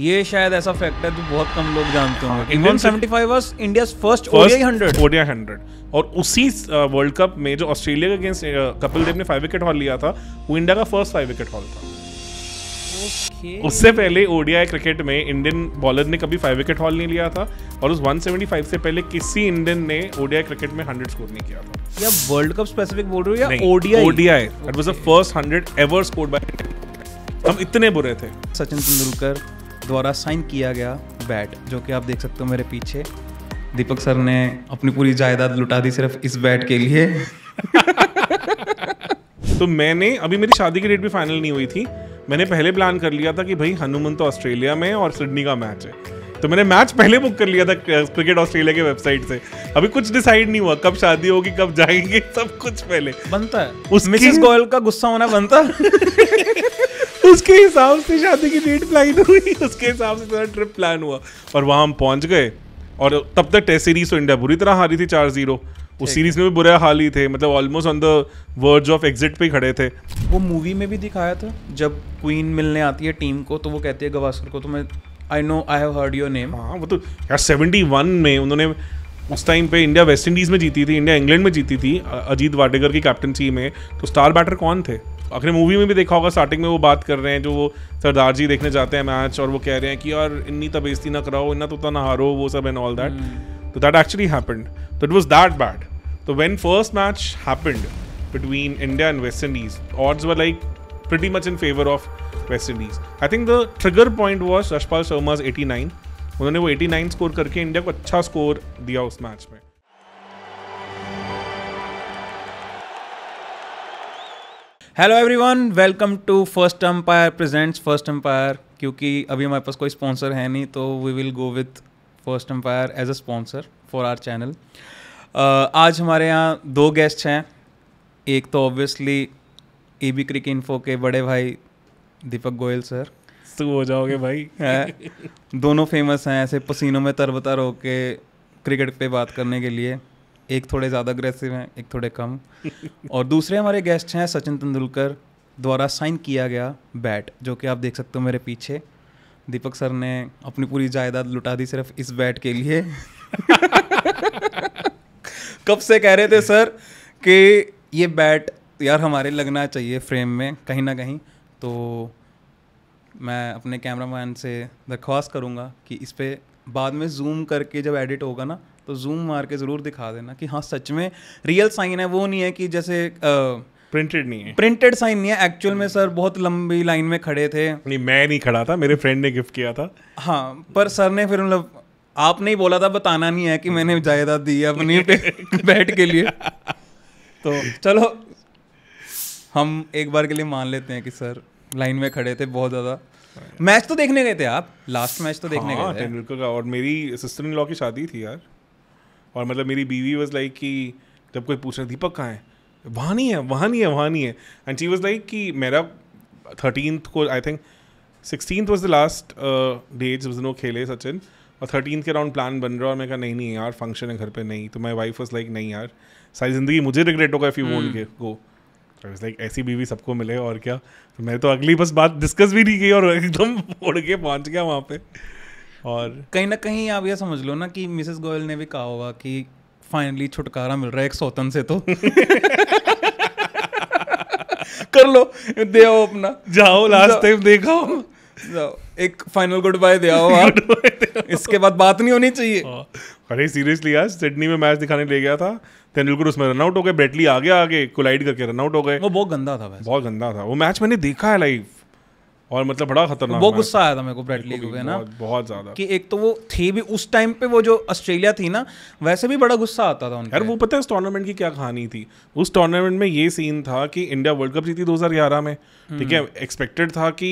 ये शायद ऐसा फैक्ट है जो बहुत कम लोग जानते होंगे even 75 was India's first ODI 100 ODI 100 और उसी वर्ल्ड कप में जो ऑस्ट्रेलिया के अगेंस्ट कपिल देव ने फाइव विकेट हॉल लिया था वो इंडिया का फर्स्ट फाइव विकेट हॉल था okay. उससे पहले ओडीआई क्रिकेट में इंडियन बॉलर ने कभी फाइव विकेट हॉल नहीं लिया था और उस 175 से पहले किसी इंडियन ने ओडीआई क्रिकेट में 100 स्कोर नहीं किया था या वर्ल्ड कप स्पेसिफिक बोल रहे हो या ODI ODI that was the first 100 ever scored by हम इतने बुरे थे सचिन तेंदुलकर द्वारा साइन किया गया बैट जो कि आप देख सकते हो मेरे पीछे दीपक सर ने अपनी पूरी जायदाद लुटा दी सिर्फ इस बैट के लिए तो मैंने अभी मेरी शादी की डेट भी फाइनल नहीं हुई थी मैंने पहले प्लान कर लिया था कि भाई हनुमन तो ऑस्ट्रेलिया में और सिडनी का मैच है तो मैंने मैच पहले बुक कर लिया था क्रिकेट ऑस्ट्रेलिया के वेबसाइट से अभी कुछ डिसाइड नहीं हुआ कब शादी होगी कब जाएंगे सब कुछ पहले बनता है उस मिसेस गोयल का गुस्सा होना बनता है उसके हिसाब से शादी की डेट प्लान हुई उसके हिसाब से थोड़ा ट्रिप प्लान हुआ और वहाँ हम पहुँच गए और तब तक टेस्ट सीरीज तो इंडिया बुरी तरह हारी थी चार जीरो उस सीरीज में भी बुरा हाल ही थे मतलब almost on the words of exit पे खड़े थे वो मूवी में भी दिखाया था जब क्वीन मिलने आती है टीम को तो वो कहती है गवास्कर को तो मैं I know I have heard your name हाँ वो तो यार सेवेंटी वन में उन्होंने उस टाइम पे इंडिया वेस्ट इंडीज़ में जीती थी इंडिया इंग्लैंड में जीती थी अजीत वाडेकर की कैप्टनसी में तो स्टार बैटर कौन थे आखिर मूवी में भी देखा होगा स्टार्टिंग में वो बात कर रहे हैं जो वो सरदार जी देखने जाते हैं मैच और वो कह रहे हैं कि यार इन्नी तो बेजती ना कराओ इन्ना तो उतना हारो वो सब एंड ऑल दैट तो दैट एक्चुअली हैपेंड तो इट वॉज दैट बैड तो when first match happened between India and West Indies odds were like much in favour of West Indies I think the trigger point was Rashpal Sharma eighty nine उन्होंने वो eighty nine score करके India को अच्छा score दिया उस match में hello everyone welcome to First Empire presents First Empire क्योंकि अभी हमारे पास कोई स्पॉन्सर है नहीं तो we will go with First Empire as a sponsor for our channel आज हमारे यहाँ दो गेस्ट हैं एक तो obviously A B Cricinfo के बड़े भाई दीपक गोयल सर तो हो जाओगे भाई है दोनों फेमस हैं ऐसे पसीनों में तरबतर होके क्रिकेट पे बात करने के लिए एक थोड़े ज़्यादा अग्रेसिव हैं एक थोड़े कम और दूसरे हमारे गेस्ट हैं सचिन तेंदुलकर द्वारा साइन किया गया बैट जो कि आप देख सकते हो मेरे पीछे दीपक सर ने अपनी पूरी जायदाद लुटा दी सिर्फ इस बैट के लिए कब से कह रहे थे सर कि ये बैट यार हमारे लगना चाहिए फ्रेम में कहीं ना कहीं तो मैं अपने कैमरामैन से दरख्वास्त करूँगा कि इस पर बाद में जूम करके जब एडिट होगा ना तो जूम मार के ज़रूर दिखा देना कि हाँ सच में रियल साइन है वो नहीं है कि जैसे प्रिंटेड नहीं है प्रिंटेड साइन नहीं है एक्चुअल में सर बहुत लंबी लाइन में खड़े थे नहीं मैं नहीं खड़ा था मेरे फ्रेंड ने गिफ्ट किया था हाँ पर सर ने फिर मतलब आपने ही बोला था बताना नहीं है कि मैंने जायदाद दी है अपनी बैठ के लिए तो चलो हम एक बार के लिए मान लेते हैं कि सर लाइन में खड़े थे बहुत ज़्यादा मैच तो देखने गए थे आप लास्ट मैच तो देखने हाँ, गए थे का और मेरी सिस्टर इन लॉ की शादी थी यार और मतलब मेरी बीवी वॉज लाइक कि जब कोई पूछ रहा दीपक कहाँ है वहाँ नहीं है वहाँ नहीं है वहाँ नहीं है एंड शी वॉज लाइक कि मेरा थर्टीनथ को I think sixteen was the last day जिस दिनों खेले सचिन और थर्टीन के अराउंड प्लान बन रहा है और मैं कहा नहीं नहीं यार फंक्शन है घर पे नहीं तो माई वाइफ वॉज लाइक नहीं यार सारी ज़िंदगी मुझे रिग्रेट होगा इफ़ यू वोट गे गो लाइक ऐसी बीवी सबको मिले और क्या तो मैं तो अगली बस बात डिस्कस भी नहीं की और एकदम उड़ के पहुँच गया वहाँ पे और कहीं ना कहीं आप यह समझ लो ना कि मिसेस गोयल ने भी कहा होगा कि फाइनली छुटकारा मिल रहा है एक सौतन से तो कर लो दे आओ अपना जाओ लास्ट टाइम देखा हो एक फाइनल गुड बाय दे आओ इसके बाद बात नहीं होनी चाहिए हाँ। अरे सीरियसली यार सिडनी में मैच दिखाने ले गया था तेंदुलकर उसमें रन आउट हो गए ब्रेटली आ गया आगे कोलाइड करके रन आउट हो गए वो बहुत गंदा था बहुत गंदा था वो मैच मैंने देखा है लाइव और मतलब बड़ा खतरनाक वो गुस्सा आया था मेरे को ब्रैडली को ना बहुत ज्यादा कि एक तो वो थी भी उस टाइम पे वो जो ऑस्ट्रेलिया थी ना वैसे भी बड़ा गुस्सा आता था यार वो पता है उस टूर्नामेंट की क्या कहानी थी उस टूर्नामेंट में ये सीन था कि इंडिया वर्ल्ड कप जीती 2011 में ठीक है एक्सपेक्टेड हम्म। था कि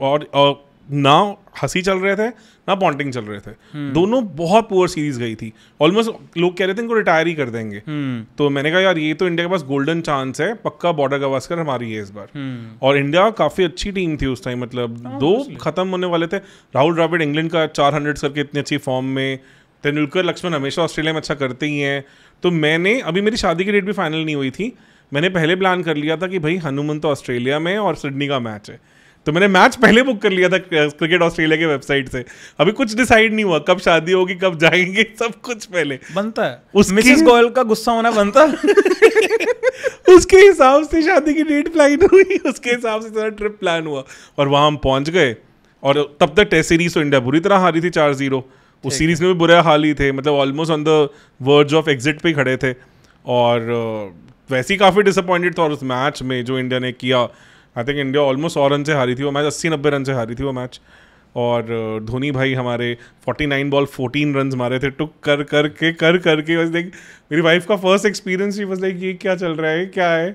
और, और ना हंसी चल रहे थे ना पॉन्टिंग चल रहे थे हम्म। दोनों बहुत पुअर सीरीज गई थी ऑलमोस्ट लोग कह रहे थे इनको रिटायर ही कर देंगे हम्म। तो मैंने कहा यार ये तो इंडिया के पास गोल्डन चांस है पक्का बॉर्डर गवास्कर हमारी है इस बार हम्म। और इंडिया काफी अच्छी टीम थी उस टाइम मतलब हाँ, दो खत्म होने वाले थे राहुल द्राविड इंग्लैंड का चार हंड्रेड करके इतनी अच्छी फॉर्म में तेंदुलकर लक्ष्मण हमेशा ऑस्ट्रेलिया में अच्छा करते ही हैं तो मैंने अभी मेरी शादी की डेट भी फाइनल नहीं हुई थी मैंने पहले प्लान कर लिया था कि भाई हनुमन तो ऑस्ट्रेलिया में और सिडनी का मैच है तो मैंने मैच पहले बुक कर लिया था क्रिकेट ऑस्ट्रेलिया के वेबसाइट से अभी कुछ डिसाइड नहीं हुआ कब शादी होगी कब जाएंगे सब कुछ पहले बनता है उस मिसेस गोयल का गुस्सा होना बनता उसके हिसाब से शादी की डेट प्लान हुई उसके हिसाब से सारा ट्रिप प्लान हुआ और वहाँ हम पहुँच गए और तब तक टेस्ट सीरीज तो इंडिया बुरी तरह हारी थी चार जीरो उस सीरीज में भी बुरा हाल ही थे मतलब almost on the words of exit पे खड़े थे और वैसे ही काफ़ी डिसअपॉइंटेड था और उस मैच में जो इंडिया ने किया आई थिंक इंडिया ऑलमोस्ट सौ रन से हारी थी वो मैच अस्सी नब्बे रन से हारी थी वो मैच और धोनी भाई हमारे 49 बॉल 14 रन मारे थे टुक कर कर के कर कर के बस देख मेरी वाइफ का फर्स्ट एक्सपीरियंस ही बस देख ये क्या चल रहा है क्या है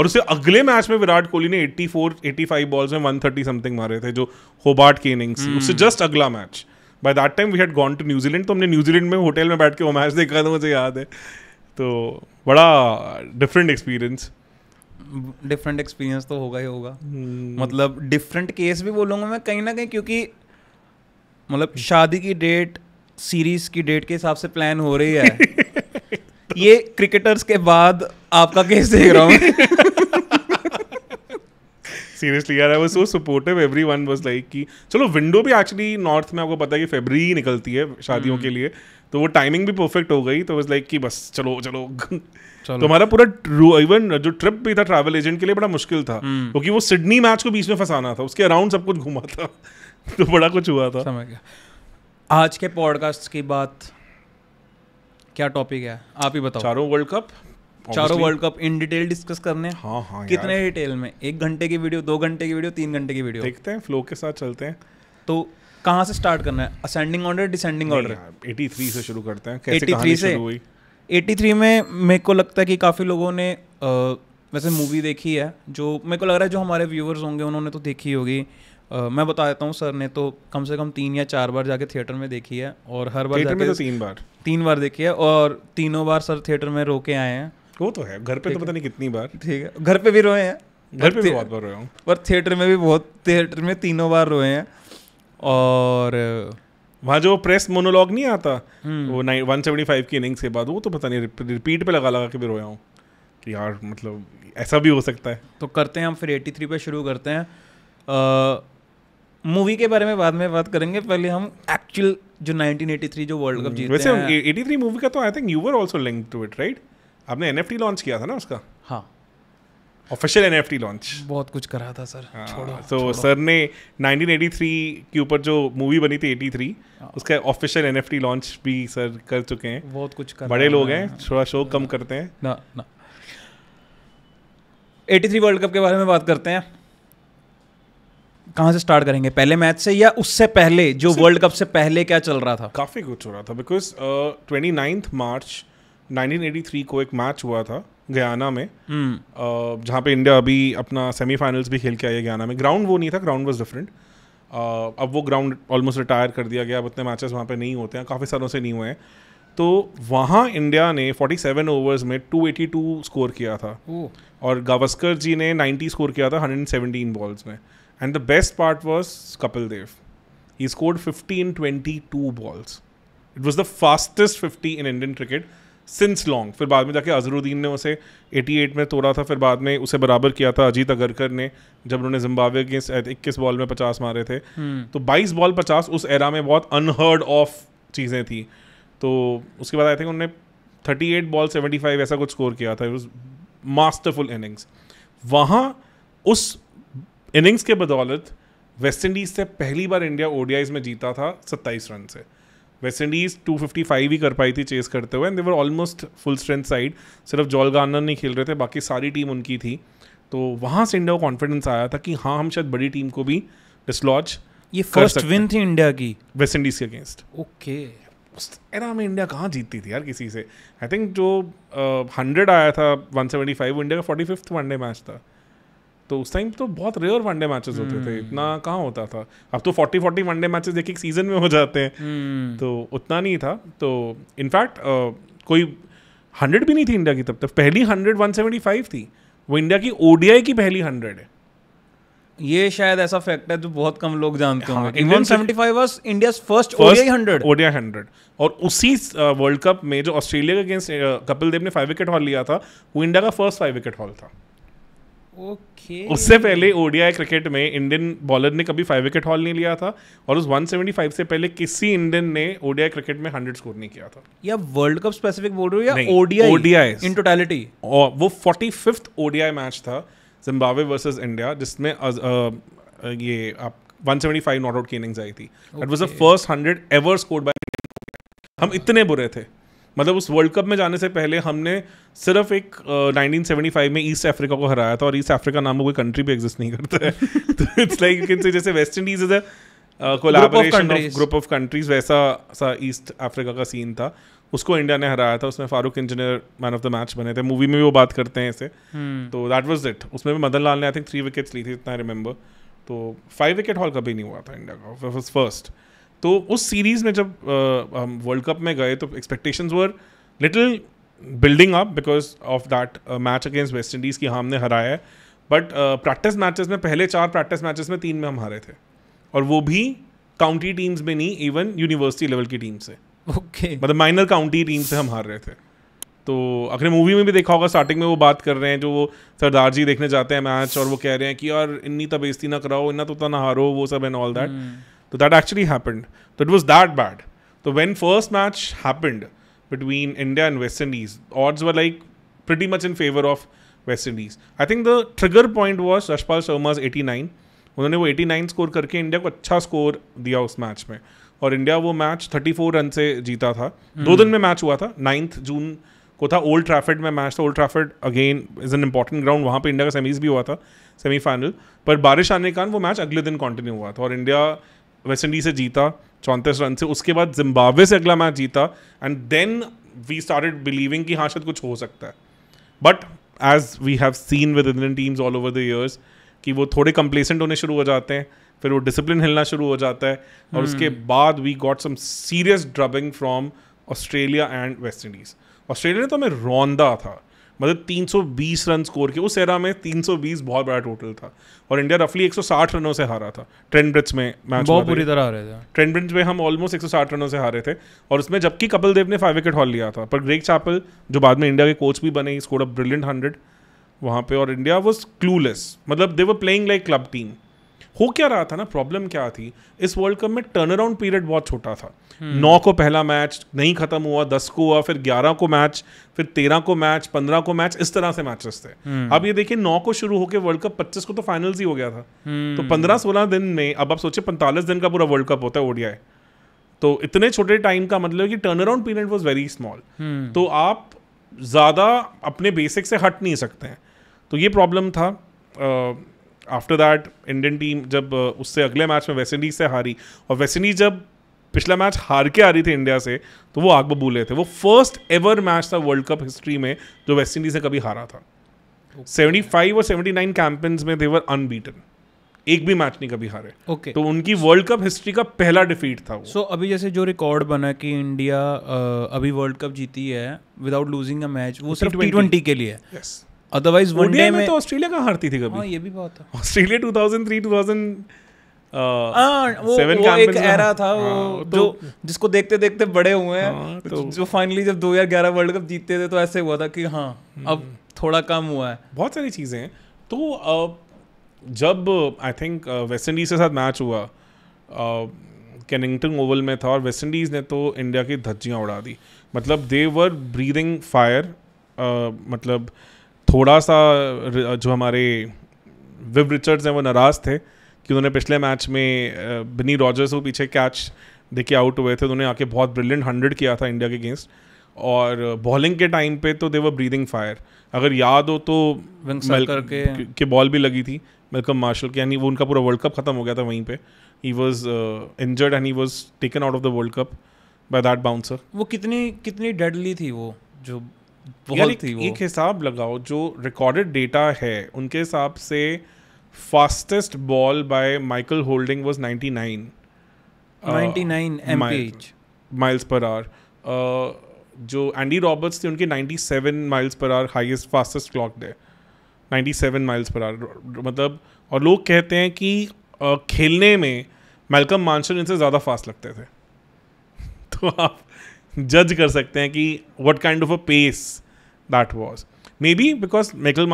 और उसे अगले मैच में विराट कोहली ने 84 85 बॉल्स में 130 समथिंग मारे थे जो होबार्ट की इनिंग्स उससे जस्ट hmm. अगला match by that time we had gone to New Zealand तो हमने न्यूजीलैंड में होटल में बैठ के वो मैच देखा था मुझे याद है तो बड़ा डिफरेंट एक्सपीरियंस डिफरेंट एक्सपीरियंस तो होगा ही होगा हम्म। मतलब डिफरेंट केस भी बोलूँगा मैं कहीं ना कहीं क्योंकि मतलब शादी की डेट सीरीज की डेट के हिसाब से प्लान हो रही है तो ये क्रिकेटर्स के बाद आपका केस देख रहा हूँ सीरियसली यार I was so supportive everyone was like कि चलो विंडो भी एक्चुअली नॉर्थ में आपको पता है कि फेबरी ही निकलती है शादियों के हम्म। लिए तो वो टाइमिंग भी परफेक्ट हो गई तो वाज लाइक कि बस चलो चलो तो हमारा पूरा इवन जो ट्रिप भी था ट्रैवल एजेंट के लिए बड़ा मुश्किल था हम्म। क्योंकि वो सिडनी मैच को बीच में फंसाना था उसके अराउंड सब कुछ घूमा था तो बड़ा कुछ हुआ था समझ गया आज के पॉडकास्ट की बात क्या टॉपिक है आप ही बताओ चारों वर्ल्ड कप चारों world cup in detail discuss करने हाँ हाँ कितने डिटेल में एक घंटे की वीडियो दो घंटे की वीडियो तीन घंटे की वीडियो देखते हैं फ्लो के साथ चलते हैं तो कहाँ से स्टार्ट करना है असेंडिंग ऑर्डर डिसेंडिंग ऑर्डर 83 से शुरू करते हैं कैसे 83 से हुई थ्री में मेरे को लगता है कि काफ़ी लोगों ने आ, वैसे मूवी देखी है जो मेरे को लग रहा है जो हमारे व्यूवर्स होंगे उन्होंने तो देखी होगी आ, मैं बता देता हूँ सर ने तो कम से कम तीन या चार बार जाके थिएटर में देखी है और हर बार जाके तो तीन बार तीन बार देखी है और तीनों बार सर थिएटर में रो के आए हैं वो तो है घर पे तो पता नहीं कितनी बार ठीक है घर पे भी रोए हैं घर पे भी बहुत बार रोए हूँ पर थिएटर में भी बहुत थिएटर में तीनों बार रोए हैं और वहाँ जो प्रेस मोनोलॉग नहीं आता हम्म। वो नाइन वन सेवेंटी फाइव की इनिंग्स के बाद वो तो पता नहीं रिपीट पे लगा लगा के भी रोया हूँ कि यार मतलब ऐसा भी हो सकता है तो करते हैं हम फिर एटी थ्री पे शुरू करते हैं मूवी के बारे में बाद में बात करेंगे पहले हम एक्चुअल जो 1983 जो वर्ल्ड हम्म, कप जीते वैसे 83 मूवी का तो I think you were also linked to it right आपने एनएफटी लॉन्च किया था ना उसका ऑफिशियल एन एफ लॉन्च बहुत कुछ करा था सर हाँ, छोड़ो तो सर ने 1983 के ऊपर जो मूवी बनी थी 83 हाँ। उसका ऑफिशियल एन एफ लॉन्च भी सर कर चुके हैं बहुत कुछ कर बड़े लोग हैं थोड़ा शो कम करते हैं ना ना 83 वर्ल्ड कप के बारे में बात करते हैं कहाँ से स्टार्ट करेंगे पहले मैच से या उससे पहले जो वर्ल्ड कप से पहले क्या चल रहा था काफ़ी कुछ हो रहा था बिकॉज ट्वेंटी मार्च 1983 को एक मैच हुआ था गयाना में हम्म। जहाँ पे इंडिया अभी अपना सेमीफाइनल्स भी खेल के आई है गयाना में ग्राउंड वो नहीं था ग्राउंड वॉज डिफरेंट अब वो ग्राउंड ऑलमोस्ट रिटायर कर दिया गया अब उतने मैचेस वहाँ पे नहीं होते हैं काफ़ी सालों से नहीं हुए हैं तो वहाँ इंडिया ने 47 ओवर्स में 282 स्कोर किया था और गावस्कर जी ने 90 स्कोर किया था 117 बॉल्स में and the best part was Kapil Dev ही scored twenty two balls it was the fastest fifty in Indian cricket since long फिर बाद में जाके अजहरुद्दीन ने उसे 88 में तोड़ा था फिर बाद में उसे बराबर किया था अजीत अगरकर ने जब उन्होंने जिम्बाब्वे के इक्कीस बॉल में पचास मारे थे हम्म। तो बाईस बॉल पचास उस एरा में बहुत अनहर्ड ऑफ चीज़ें थी तो उसके बाद आई थिंक उन्होंने thirty eight ball seventy five ऐसा कुछ स्कोर किया था मास्टरफुल इनिंग्स वहाँ उस इनिंग्स के बदौलत वेस्ट इंडीज़ से पहली बार इंडिया ओडियाइज में जीता था सत्ताईस रन से वेस्ट इंडीज़ फाइव ही कर पाई थी चेस करते हुए and their almost full strength side सिर्फ जॉल गार्नर नहीं खेल रहे थे बाकी सारी टीम उनकी थी तो वहाँ से इंडिया को कॉन्फिडेंस आया था कि हाँ हम शायद बड़ी टीम को भी डिसलॉज ये फर्स्ट विन थी इंडिया की वेस्ट इंडीज़ के अगेंस्ट ओके उस एरा में इंडिया कहाँ जीतती थी यार किसी से आई थिंक जो हंड्रेड uh, आया था वन सेवेंटी फाइव इंडिया का फोर्टी फिफ्थ वनडे मैच था तो उस टाइम तो बहुत रेयर वनडे मैचेस होते थे हम्म। इतना कहाँ होता था अब तो फोर्टी फोर्टी वनडे मैचेस एक एक सीजन में हो जाते हैं हम्म। तो उतना नहीं था तो इनफैक्ट कोई हंड्रेड भी नहीं थी इंडिया की तब तक पहली हंड्रेड वन सेवेंटी फाइव थी वो इंडिया की ओडीआई की पहली हंड्रेड है ये शायद ऐसा फैक्ट है जो बहुत कम लोग जानते हाँ, होंगे even 75 was first ODI 100 ODI 100 और उसी वर्ल्ड कप में जो ऑस्ट्रेलिया के अगेंस्ट कपिल देव ने फाइव विकेट हॉल लिया था वो इंडिया का फर्स्ट फाइव विकेट हॉल था okay. उससे पहले ओडीआई क्रिकेट में इंडियन बॉलर ने कभी फाइव विकेट हॉल नहीं लिया था और उस 175 से पहले किसी इंडियन ने ओडीआई क्रिकेट में 100 स्कोर नहीं किया था या वर्ल्ड कप स्पेसिफिक बोल रहे हो या ओडीआई ओडीआई इन टोटलिटी और वो 45th ओडीआई मैच था जिम्बाब्वे वर्सेस इंडिया जिसमें ये आप 175 नॉट आउट की इनिंग्स आई थी that was the first 100 ever score by हम इतने बुरे थे मतलब उस वर्ल्ड कप में जाने से पहले हमने सिर्फ एक नाइनटीन सेवेंटी फाइव में ईस्ट अफ्रीका को हराया था और ईस्ट अफ्रीका नाम कोई कंट्री भी एग्जिस्ट नहीं करता है तो it's like you can say जैसे West Indies is a collaboration of group of countries वैसा सा ईस्ट अफ्रीका का सीन था उसको इंडिया ने हराया था उसमें Farokh Engineer man of the match बने थे मूवी में भी वो बात करते हैं इसे हम्म। तो दैट वाज इट उसमें भी मदन लाल ने आई थिंक थ्री विकेट्स ली थी इतना रिमेंबर तो फाइव विकेट हॉल कभी नहीं हुआ था इंडिया का फर्स्ट तो उस सीरीज में जब हम वर्ल्ड कप में गए तो expectations were little building up because of that match against West Indies की हमने हराया है बट प्रैक्टिस मैचेस में पहले चार प्रैक्टिस मैचेस में तीन में हम हारे थे और वो भी काउंटी टीम्स में नहीं इवन यूनिवर्सिटी लेवल की टीम से ओके okay. मतलब माइनर काउंटी टीम से हम हार रहे थे तो अगले मूवी में भी देखा होगा स्टार्टिंग में वो बात कर रहे हैं जो वो सरदार जी देखने जाते हैं मैच और वो कह रहे हैं कि यार इन्नी तबेजती ना कराओ इन्ना तो ना हारो वो सब एंड ऑल दैट तो दैट एक्चुअली हैपेंड तो इट वॉज दैट बैड तो when first match happened between India and West Indies odds were like much in favour of West Indies I think the trigger point was Yashpal Sharma's eighty nine उन्होंने वो eighty nine score करके India को अच्छा score दिया उस match में और India वो मैच थर्टी फोर रन से जीता था hmm. दो दिन में मैच हुआ था नाइन्थ जून को था ओल्ड ट्रैफर्ड में मैच था Old Trafford again is an important ground वहाँ पर इंडिया का सेमीज भी हुआ था सेमीफाइनल पर बारिश आने के कारण वो मैच अगले दिन कंटिन्यू हुआ था और इंडिया वेस्ट इंडीज से जीता चौंतीस रन से उसके बाद जिम्बाब्वे से अगला मैच जीता and then we started believing कि हाँ शायद कुछ हो सकता है but as we have seen with Indian teams all over the years कि वो थोड़े कंप्लेसेंट होने शुरू हो जाते हैं फिर वो डिसिप्लिन हिलना शुरू हो जाता है और hmm. उसके बाद we got some serious drubbing from Australia and West Indies Australia ने तो हमें रौंदा था मतलब 320 रन स्कोर के उस एरा में 320 बहुत बड़ा टोटल था और इंडिया रफली 160 रनों से हारा था ट्रेंड ब्रिज में मैच बहुत बुरी तरह हारे थे ट्रेंड ब्रिज में हम ऑलमोस्ट 160 रनों से हारे थे और उसमें जबकि कपिल देव ने फाइव विकेट हॉल लिया था पर ग्रेग चापल जो बाद में इंडिया के कोच भी बने स्कोर अ ब्रिलियंट हंड्रेड वहाँ पे और इंडिया वॉज क्लूलेस मतलब they were playing like club team हो क्या रहा था ना प्रॉब्लम क्या थी इस वर्ल्ड कप में टर्न अराउंड पीरियड बहुत छोटा था हम्म। नौ को पहला मैच नहीं खत्म हुआ दस को हुआ फिर ग्यारह को मैच फिर तेरह को मैच पंद्रह को मैच इस तरह से मैचेस थे हम्म। अब ये देखिए नौ को शुरू होकर वर्ल्ड कप पच्चीस को तो फाइनल्स ही हो गया था तो हम्म। पंद्रह सोलह दिन में अब आप सोचिए पैंतालीस दिन का पूरा वर्ल्ड कप होता है ओडिया तो इतने छोटे टाइम का मतलब कि turn around period was very small तो आप ज़्यादा अपने बेसिक से हट नहीं सकते हैं तो ये प्रॉब्लम था आफ्टर दैट इंडियन टीम जब उससे अगले मैच में वेस्ट इंडीज से हारी और वेस्ट इंडीज जब पिछला मैच हार के आ रही थी इंडिया से तो वो आग बबूले थे वो फर्स्ट एवर मैच था वर्ल्ड कप हिस्ट्री में जो वेस्ट इंडीज से कभी हारा था सेवेंटी फाइव और सेवेंटी नाइन कैंपियंस में देवर अनबीटन एक भी मैच नहीं कभी हारे ओके okay. तो उनकी वर्ल्ड कप हिस्ट्री का पहला डिफीट था सो so, अभी जैसे जो रिकॉर्ड बना कि इंडिया अभी वर्ल्ड कप जीती है विदाउट लूजिंग अ मैच वो सिर्फ टी ट्वेंटी के लिए yes. अदरवाइज वन डे में तो ऑस्ट्रेलिया का हारती थी कभी हां ये भी बहुत था ऑस्ट्रेलिया 2003 2000 Uh, हाँ, वो, वो एक एरा था वो हाँ, तो, जिसको देखते देखते बड़े हुए हैं हाँ, तो, जो फाइनली जब 2011 वर्ल्ड कप जीतते थे तो ऐसे हुआ था कि हाँ हम्म। अब थोड़ा कम हुआ है बहुत सारी चीज़ें हैं तो uh, जब आई थिंक वेस्ट इंडीज़ के साथ मैच हुआ कैनिंगटन uh, ओवल में था और वेस्ट इंडीज़ ने तो इंडिया की धज्जियाँ उड़ा दी मतलब दे वर ब्रीदिंग फायर मतलब uh, थोड़ा सा जो हमारे विव रिचर्ड्स हैं वो नाराज़ थे कि उन्होंने पिछले मैच में बिनी रॉजर्स को पीछे कैच देखे आउट हुए थे तो उन्होंने आके बहुत ब्रिलियंट हंड्रेड किया था इंडिया के अगेंस्ट और बॉलिंग के टाइम पे तो देवर ब्रीदिंग फायर अगर याद हो तो के के बॉल भी लगी थी मेलकम मार्शल के यानी वो उनका पूरा वर्ल्ड कप ख़त्म हो गया था वहीं पे he was injured and he was taken out of the world cup by that bouncer वो कितनी कितनी डेडली थी वो जो यार एक, एक हिसाब लगाओ जो रिकॉर्डेड डेटा है उनके हिसाब से fastest ball by Michael Holding was 99 99 MPH miles per hour जो एंडी रॉबर्ट्स थे उनके 97 miles per hour highest fastest clocked 97 miles per hour मतलब और लोग कहते हैं कि uh, खेलने में मेलकम मानसन इनसे ज़्यादा फास्ट लगते थे तो आप जज कर सकते हैं कि what kind of a pace that was maybe because Malcolm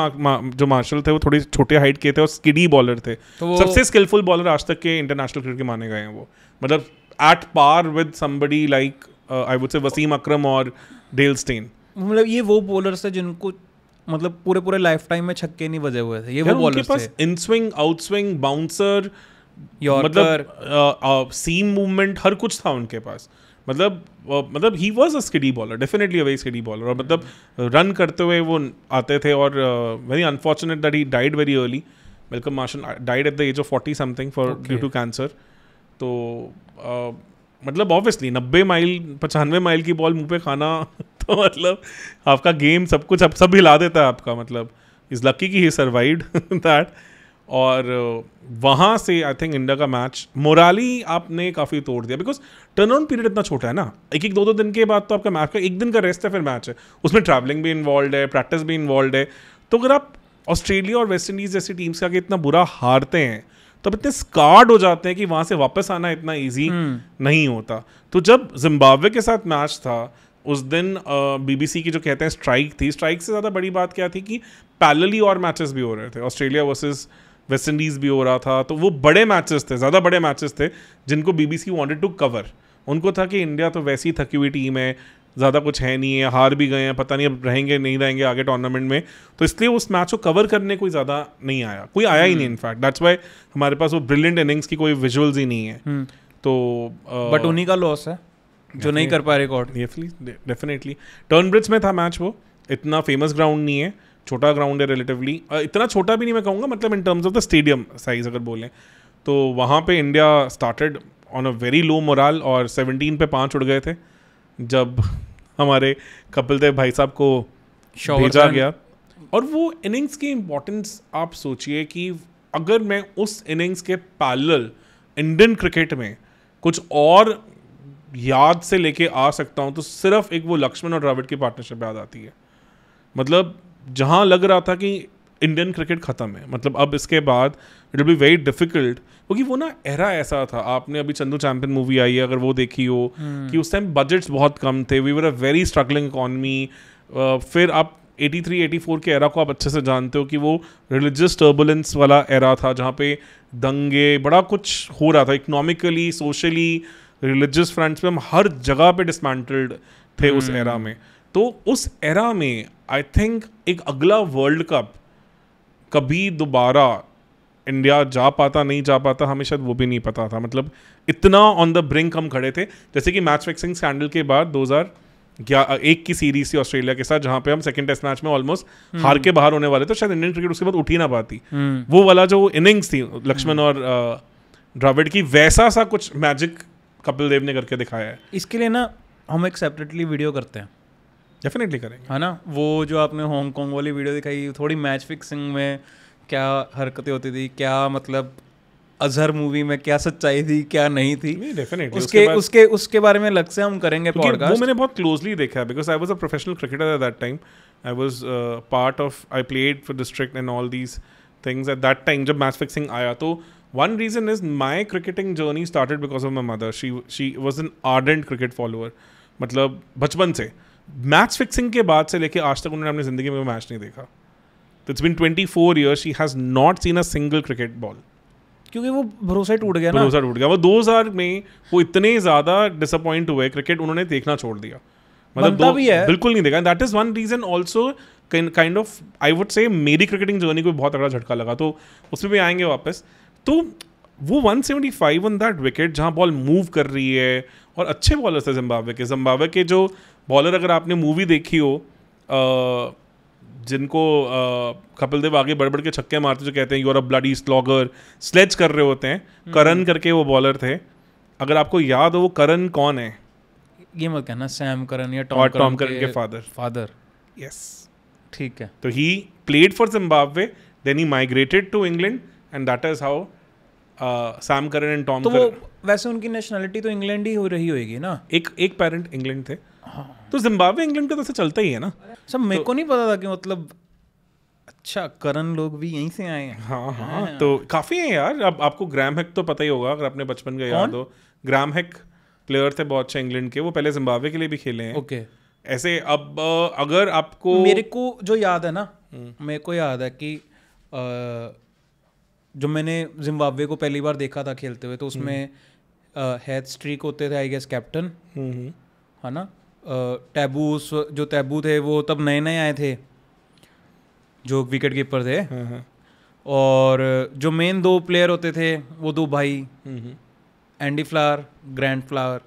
जो मार्शल थे वो थोड़ी छोटे हाइट के थे और स्किडी बॉलर थे तो सबसे स्किलफुल बॉलर आज तक के इंटरनेशनल क्रिकेट के माने गए हैं वो मतलब at par with somebody like I would say Wasim अक्रम और डेल स्टेन मतलब ये वो बॉलर थे जिनको मतलब पूरे पूरे लाइफ टाइम में छक्के नहीं बजे हुए थे ये वो बॉलर थे in swing out swing bouncer मतलब सीम uh, मूवमेंट uh, हर कुछ था उनके पास मतलब मतलब he was a skiddy bowler definitely a very skiddy bowler और मतलब रन करते हुए वो आते थे और very unfortunate that he died very early Malcolm Marshall died at the age of forty something for due to cancer तो uh, मतलब ऑब्वियसली नब्बे माइल पचानवे माइल की बॉल मुंह पे खाना तो मतलब आपका गेम सब कुछ अब सब हिला देता है आपका मतलब इज़ लकी की ही सर्वाइड दैट और uh, वहाँ से आई थिंक इंडिया का मैच मोराली आपने काफ़ी तोड़ दिया बिकॉज टर्न ऑन पीरियड इतना छोटा है ना एक एक दो दो दिन के बाद तो आपका मैच का एक दिन का रेस्ट है फिर मैच है उसमें ट्रैवलिंग भी इन्वॉल्व है प्रैक्टिस भी इन्वॉल्व है तो अगर आप ऑस्ट्रेलिया और वेस्ट इंडीज़ जैसी टीम्स का इतना बुरा हारते हैं तो अब इतने स्कार्ड हो जाते हैं कि वहाँ से वापस आना इतना ईजी हम्म। नहीं होता तो जब जिम्बाब्वे के साथ मैच था उस दिन बीबीसी की जो कहते हैं स्ट्राइक थी स्ट्राइक से ज़्यादा बड़ी बात क्या थी कि पैलली और मैचेस भी हो रहे थे ऑस्ट्रेलिया वर्सेस वेस्ट इंडीज़ भी हो रहा था तो वो बड़े मैचेस थे ज़्यादा बड़े मैचेस थे जिनको बीबीसी वांटेड टू कवर उनको था कि इंडिया तो वैसी थकी हुई टीम है ज़्यादा कुछ है नहीं है हार भी गए हैं पता नहीं अब रहेंगे नहीं रहेंगे आगे टूर्नामेंट में तो इसलिए उस मैच को कवर करने कोई ज़्यादा नहीं आया कोई आया ही नहीं इनफैक्ट दैट्स वाई हमारे पास वो ब्रिलियंट इनिंग्स की कोई विजुअल्स ही नहीं है हम्म। तो बट उन्हीं का लॉस है जो नहीं कर पाए रिकॉर्ड डेफिनेटली टर्न ब्रिज में था मैच वो इतना फेमस ग्राउंड नहीं है छोटा ग्राउंड है रिलेटिवली इतना छोटा भी नहीं मैं कहूँगा मतलब in terms of the stadium size अगर बोलें तो वहाँ पे India started on a very low morale और सेवनटीन पे पाँच उड़ गए थे जब हमारे कपिल देव भाई साहब को भेजा गया और वो इनिंग्स की इम्पोर्टेंस आप सोचिए कि अगर मैं उस इनिंग्स के पैरल इंडियन क्रिकेट में कुछ और याद से लेके आ सकता हूँ तो सिर्फ एक वो लक्ष्मण और रॉबर्ट की पार्टनरशिप याद आती है मतलब जहाँ लग रहा था कि इंडियन क्रिकेट ख़त्म है मतलब अब इसके बाद it will be very difficult क्योंकि वो ना एरा ऐसा था आपने अभी चंदू चैम्पियन मूवी आई है अगर वो देखी हो हम्म। कि उस टाइम बजट्स बहुत कम थे we were a very struggling economy फिर आप 83, 84 के एरा को आप अच्छे से जानते हो कि वो रिलीजियस टर्बुलेंस वाला एरा था जहाँ पे दंगे बड़ा कुछ हो रहा था इकोनॉमिकली सोशली रिलीजियस फ्रंट्स पे हम हर जगह पे डिसमेंटल्ड थे उस एरा हम्म। में तो उस एरा में आई थिंक एक अगला वर्ल्ड कप कभी दोबारा इंडिया जा पाता नहीं जा पाता हमें शायद वो भी नहीं पता था मतलब इतना ऑन द ब्रिंक हम खड़े थे जैसे कि मैच फिक्सिंग स्कैंडल के बाद 2000 एक की सीरीज थी ऑस्ट्रेलिया के साथ जहां पे हम सेकंड टेस्ट मैच में ऑलमोस्ट हम्म। हार के बाहर होने वाले थे शायद इंडियन क्रिकेट उसके बाद उठ ही ना पाती हम्म। वो वाला जो इनिंग्स थी लक्ष्मण हम्म। और ड्राविड की वैसा सा कुछ मैजिक कपिल देव ने करके दिखाया है इसके लिए ना हम एक सेपरेटली वीडियो करते हैं डेफिनेटली करेंगे है ना वो जो आपने हांगकॉन्ग वाली वीडियो दिखाई थोड़ी मैच फिक्सिंग में क्या हरकतें होती थी क्या मतलब अजहर मूवी में क्या सच्चाई थी क्या नहीं थी डेफिनेटली उसके उसके, उसके उसके बारे में लग से हम करेंगे पॉडकास्ट वो मैंने बहुत क्लोजली देखा because I was a professional cricketer at that time I was part of I played for district and all these things at that time जब मैच फिक्सिंग आया तो one reason is my cricketing journey started because of my mother she she was an ardent cricket follower मतलब बचपन से match fixing के बाद से लेके आज तक उन्होंने अपनी जिंदगी में मैच नहीं देखा तो it's been twenty four year she has not seen a single cricket ball क्योंकि वो भरोसा टूट गया भरोसा टूट गया वो दो हज़ार में वो इतने ज़्यादा डिसअपॉइंट हुए क्रिकेट उन्होंने देखना छोड़ दिया मतलब दो भी है बिल्कुल नहीं देखा that is one reason also kind of I would say मेरी क्रिकेटिंग जर्नी को बहुत तगड़ा झटका लगा तो उसमें भी आएंगे वापस तो वो 175 ऑन दैट विकेट जहाँ बॉल मूव कर रही है और अच्छे बॉलर थे जिम्बावे के जम्बावे के जो बॉलर अगर आपने मूवी देखी हो जिनको कपिल देव आगे बढ़ बढ़ के छक्के मारते जो कहते हैं you're a bloody slogger sledge कर रहे होते हैं हम्म। करण करके वो बॉलर थे अगर आपको याद हो वो करण कौन है ये मत कहना सैम करण या टॉम टॉम करण के फादर फादर यस ठीक है तो he played for Zimbabwe then he migrated to England and that is how Sam Curran and Tom तो वो वैसे उनकी नेशनैलिटी तो इंग्लैंड ही हो रही होगी ना एक एक पेरेंट इंग्लैंड थे हाँ तो जिम्बाब्वे इंग्लैंड का तो ऐसा चलता ही है ना सर अच्छा, मेरे को नहीं पता था कि मतलब अच्छा करण लोग भी यहीं से आए हैं हाँ हाँ, हाँ। तो काफ़ी है यार अब आपको ग्राम हैक तो पता ही होगा अगर आपने बचपन का याद हो ग्राम हैक प्लेयर थे बहुत अच्छे इंग्लैंड के वो पहले जिम्बाब्वे के लिए भी खेले हैं ओके ऐसे अब अगर आपको मेरे को जो याद है ना हम्म। मेरे को याद है कि जो मैंने जिम्बाब्वे को पहली बार देखा था खेलते हुए तो उसमें हैथ हम्म। स्ट्रीक होते थे आई गेस कैप्टन है ना टैबूस जो टैबू थे वो तब नए नए आए थे जो विकेट कीपर थे हाँ, हाँ। और जो मेन दो प्लेयर होते थे वो दो भाई एंडी फ्लावर ग्रैंड फ्लावर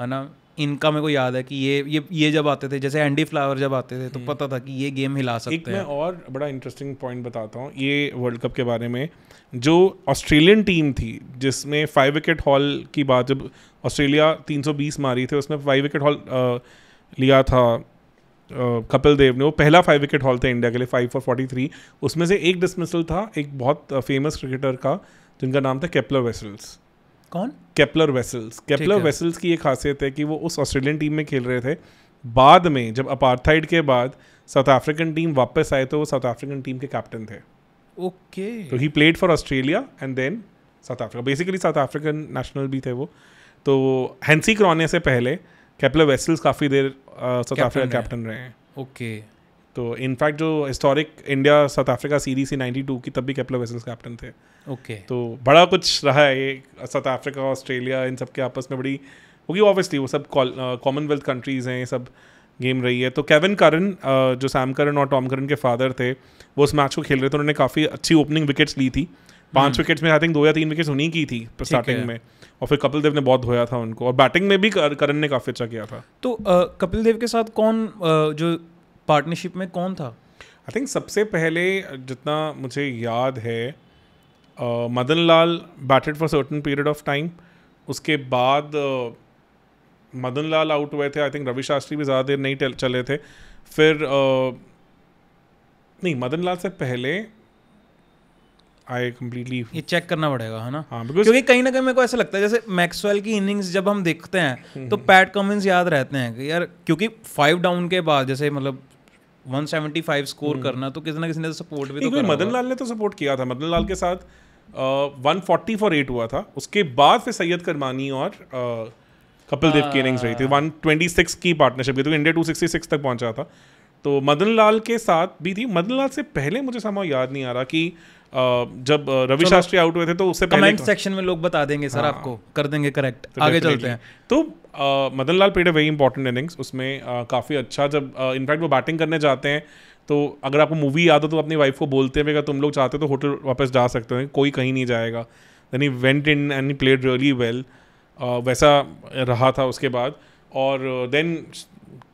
है ना इनका मेरे को याद है कि ये ये ये जब आते थे जैसे एंडी फ्लावर जब आते थे तो हम्म। पता था कि ये गेम हिला सकते एक हैं मैं और बड़ा इंटरेस्टिंग पॉइंट बताता हूँ ये वर्ल्ड कप के बारे में जो ऑस्ट्रेलियन टीम थी जिसमें फाइव विकेट हॉल की बात जब ऑस्ट्रेलिया 320 मारी थे उसमें फाइव विकेट हॉल लिया था कपिल देव ने वो पहला फाइव विकेट हॉल था इंडिया के लिए फाइव फॉर फोर्टी थ्री उसमें से एक डिसमिसल था एक बहुत फेमस क्रिकेटर का जिनका नाम था कैप्लर वेसल्स कौन कैप्लर वेसल्स कैपलर वेसल्स की ये खासियत है कि वो उस ऑस्ट्रेलियन टीम में खेल रहे थे बाद में जब अपार्थाइड के बाद साउथ अफ्रीकन टीम वापस आए तो वो साउथ अफ्रीकन टीम के कैप्टन थे ओके तो he played for Australia and then South Africa basically South African national भी थे वो तो हैंसी क्रॉने से पहले कैप्लर वेसल्स काफ़ी देर साउथ अफ्रीका कैप्टन रहे हैं ओके तो इनफैक्ट जो historic India South Africa series थी नाइन्टी टू की तब भी कैप्टन वेसल्स कैप्टन थे ओके तो बड़ा कुछ रहा है ये साउथ अफ्रीका ऑस्ट्रेलिया इन सब के आपस में बड़ी क्योंकि ऑब्वियसली वो सब कॉमनवेल्थ कंट्रीज़ हैं ये सब गेम रही है तो केविन करन जो सैम करन और टॉम करन के फादर थे वो उस मैच को खेल रहे थे उन्होंने काफ़ी अच्छी ओपनिंग विकेट्स ली थी पांच विकेट्स हम्म। में आई थिंक दो या तीन विकेट्स उन्हीं की थी स्टार्टिंग में और फिर कपिल देव ने बहुत धोया था उनको और बैटिंग में भी कर, करण ने काफ़ी अच्छा किया था तो आ, कपिल देव के साथ कौन आ, जो पार्टनरशिप में कौन था आई थिंक सबसे पहले जितना मुझे याद है ah, Madan Lal batted for certain period of time उसके बाद मदन लाल आउट हुए थे आई थिंक रवि शास्त्री भी ज़्यादा देर नहीं चले थे फिर नहीं मदन लाल से पहले आई कम्प्लीटली ये चेक करना पड़ेगा है ना हाँ, because... क्योंकि कहीं ना कहीं मेरे को ऐसा लगता है जैसे मैक्सवेल की इनिंग्स जब हम देखते हैं हम्म, तो पैट हम्म। कमिंस याद रहते हैं कि यार क्योंकि फाइव डाउन के बाद जैसे मतलब 175 स्कोर हम्म। करना तो किसी ना किसी ने तो सपोर्ट भी तो करा मदन लाल ने तो सपोर्ट किया था मदन लाल के साथ वन फोर्टी फॉर एट हुआ था उसके बाद फिर सैयद करमानी और कपिल देव की इनिंग्स रही थी वन ट्वेंटी सिक्स की पार्टनरशिप की तो इंडिया टू सिक्सटी सिक्स तक पहुंचा था तो मदन लाल के साथ भी थी मदन लाल से पहले मुझे समा याद नहीं आ रहा कि जब रवि शास्त्री आउट हुए थे तो उससे कमेंट सेक्शन तो- में लोग बता देंगे सर हाँ। आपको कर देंगे करेक्ट तो आगे चलते हैं तो मदन लाल पेड़ वेरी इंपॉर्टेंट इनिंग्स उसमें काफ़ी अच्छा जब इनफैक्ट वो बैटिंग करने जाते हैं तो अगर आपको मूवी याद हो तो अपनी वाइफ को बोलते हुए अगर तुम लोग चाहते हो तो होटल वापस जा सकते हो कोई कहीं नहीं जाएगा यानी went in and he played really well वैसा रहा था उसके बाद और देन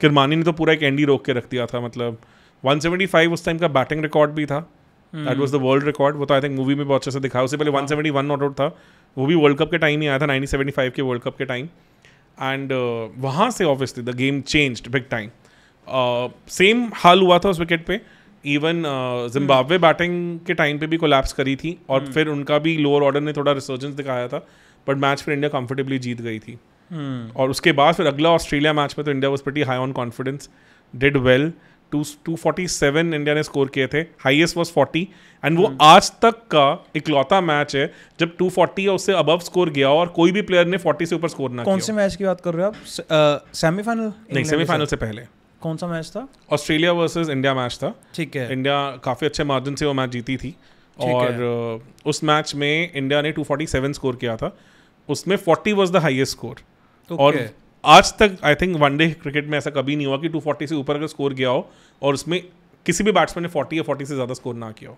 किरमानी ने तो पूरा एक एंडी रोक के रख दिया था मतलब 175 उस टाइम का बैटिंग रिकॉर्ड भी था that was the world record वो तो आई थिंक मूवी में बहुत अच्छे से दिखाया उससे पहले one seventy one not out था वो भी वर्ल्ड कप के टाइम ही आया था नाइनटीन सेवेंटी फाइव के वर्ल्ड कप के टाइम एंड uh, वहाँ से obviously the game change big time same हाल हुआ था उस विकेट पे इवन जिम्बाब्वे बैटिंग के टाइम पे भी कोलैप्स करी थी और हम्म। फिर उनका भी लोअर ऑर्डर ने थोड़ा रिसर्जेंस दिखाया था बट मैच फिर इंडिया कंफर्टेबली जीत गई थी हम्म। और उसके बाद फिर अगला ऑस्ट्रेलिया मैच में तो India was pretty high on confidence did well 247 India ने स्कोर किए थे हाईएस्ट वॉज 40 एंड वो हम्म। आज तक का इकलौता मैच है जब 240 फोर्टी या उससे अबव स्कोर गया और कोई भी प्लेयर ने 40 से ऊपर स्कोर ना कौन से मैच की बात कर रहे हो आप सेमीफाइनल नहीं सेमीफाइनल से पहले कौन सा मैच था ऑस्ट्रेलिया वर्सेज इंडिया मैच था ठीक है इंडिया काफ़ी अच्छे मार्जिन से वो मैच जीती थी और उस मैच में इंडिया ने 247 स्कोर किया था उसमें 40 वाज द हाईएस्ट स्कोर और आज तक आई थिंक वनडे क्रिकेट में ऐसा कभी नहीं हुआ कि 240 से ऊपर अगर स्कोर गया हो और उसमें किसी भी बैट्समैन ने 40 या 40 से ज़्यादा स्कोर ना किया हो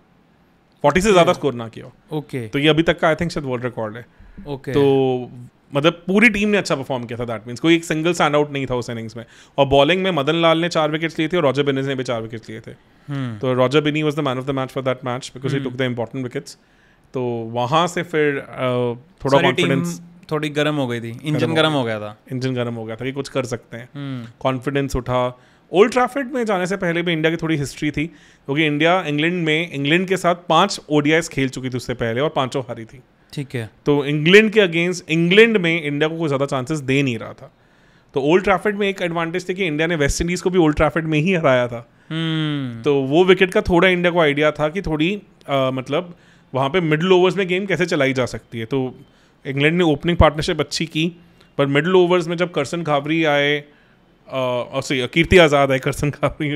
40 से ज़्यादा स्कोर hmm. ना किया हो ओके तो ये अभी तक का आई थिंक शायद वर्ल्ड रिकॉर्ड है ओके तो मतलब पूरी टीम ने अच्छा परफॉर्म किया था दैट मीन्स कोई एक सिंगल स्टैंड आउट नहीं था उस इनिंग्स में और बॉलिंग में मदन लाल ने चार विकेट्स लिए थे और रॉजर बिनीज ने भी चार विकेट्स लिए थे hmm. तो Roger Binny was the man of the match for that match because he took the important wickets तो वहाँ से फिर uh, थोड़ा कॉन्फिडेंस थोड़ी गर्म हो गई थी इंजन गर्म हो गया था इंजन गर्म हो गया था कि कुछ कर सकते हैं कॉन्फिडेंस हम्म। उठा ओल्ड ट्रैफिड में जाने से पहले भी इंडिया की थोड़ी हिस्ट्री थी क्योंकि इंडिया इंग्लैंड में इंग्लैंड के साथ पांच ओडियाज खेल चुकी थी उससे पहले और पांचों हारी थी ठीक है तो इंग्लैंड के अगेंस्ट इंग्लैंड में इंडिया को कोई ज़्यादा चांसेस दे नहीं रहा था तो ओल्ड ट्रैफिड में एक एडवांटेज थी कि इंडिया ने वेस्ट इंडीज़ को भी ओल्ड ट्रैफिड में ही हराया था हम्म। तो वो विकेट का थोड़ा इंडिया को आइडिया था कि थोड़ी मतलब वहाँ पे मिडल ओवर्स में गेम कैसे चलाई जा सकती है तो इंग्लैंड ने ओपनिंग पार्टनरशिप अच्छी की पर मिडल ओवर्स में जब करसन खाबरी आए और सॉरी कीर्ति आज़ाद आए करसन खावरी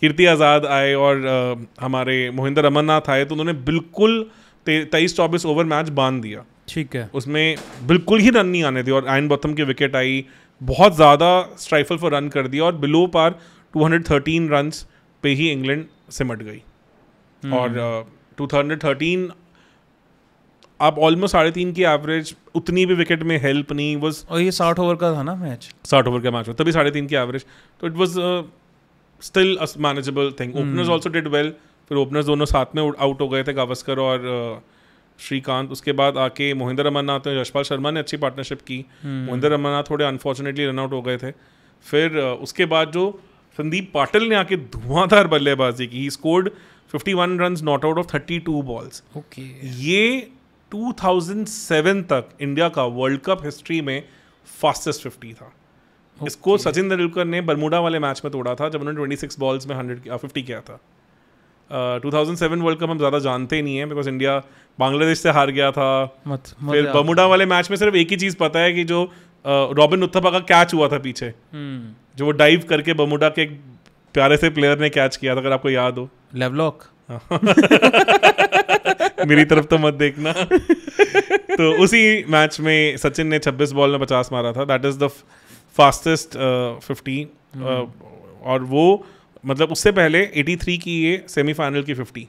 कीर्ति आज़ाद आए और आ, हमारे मोहिंदर अमरनाथ आए तो उन्होंने बिल्कुल तेईस चौबीस ओवर मैच बांध दिया ठीक है उसमें बिल्कुल ही रन नहीं आने दिए और आयन बथम की विकेट आई बहुत ज़्यादा स्ट्राइफल फॉर रन कर दिया और बिलो पार 213 रन्स पे ही इंग्लैंड सिमट गई हम्म। और टू हंड्रेड थर्टीन आप ऑलमोस्ट साढ़े तीन की एवरेज उतनी भी विकेट में हेल्प नहीं वॉज और ये साठ ओवर का था ना मैच साठ ओवर का मैच तभी साढ़े तीन की एवरेज तो it was still manageable thing openers also did well फिर ओपनर्स दोनों साथ में आउट हो गए थे गावस्कर और uh, श्रीकांत उसके बाद आके मोहिंदर अमरनाथ और यशपाल शर्मा ने अच्छी पार्टनरशिप की hmm. मोहिंदर अमरनाथ थोड़े अनफॉर्चुनेटली रनआउट हो गए थे फिर uh, उसके बाद जो संदीप पाटिल ने आके धुआंधार बल्लेबाजी की he scored 51 run not out of 32 balls okay ये 2007 तक इंडिया का वर्ल्ड कप हिस्ट्री में फास्टेस्ट फिफ्टी था okay. इसको सचिन तेंदुलकर ने बरमूडा वाले मैच में तोड़ा था जब उन्होंने सिक्स बॉल्स में हंड्रेड फिफ्टी किया था two thousand seven world cup हम ज़्यादा जानते नहीं हैं बिकॉज इंडिया बांग्लादेश से हार गया था मत, मत फिर बमुडा वाले मैच में सिर्फ एक ही चीज़ पता है कि जो रॉबिन उत्थपा का कैच हुआ था पीछे हम्म। जो वो डाइव करके बमुडा के एक प्यारे से प्लेयर ने कैच किया था अगर आपको याद हो लेवलॉक मेरी तरफ तो मत देखना तो उसी मैच में सचिन ने 26 बॉल में 50 मारा था that is the fastest fifty और वो मतलब उससे पहले 83 की ये सेमीफाइनल की 50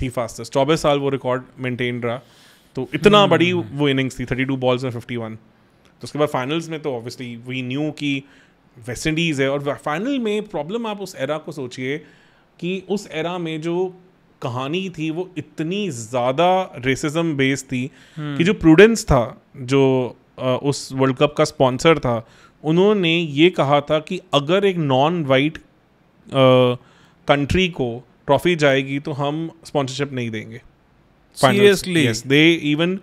थी फास्टेस्ट चौबीस साल वो रिकॉर्ड मेंटेन रहा तो इतना hmm. बड़ी वो इनिंग्स थी 32 बॉल्स में 51 तो उसके बाद फाइनल्स में तो ऑब्वियसली वी न्यू कि वेस्ट इंडीज़ है और फाइनल में प्रॉब्लम आप उस एरा को सोचिए कि उस एरा में जो कहानी थी वो इतनी ज़्यादा रेसिज्म बेस्ड थी हम्म। कि जो प्रूडेंस था जो उस वर्ल्ड कप का स्पॉन्सर था उन्होंने ये कहा था कि अगर एक नॉन वाइट कंट्री को ट्रॉफी जाएगी तो हम स्पॉन्सरशिप नहीं देंगे seriously yes they even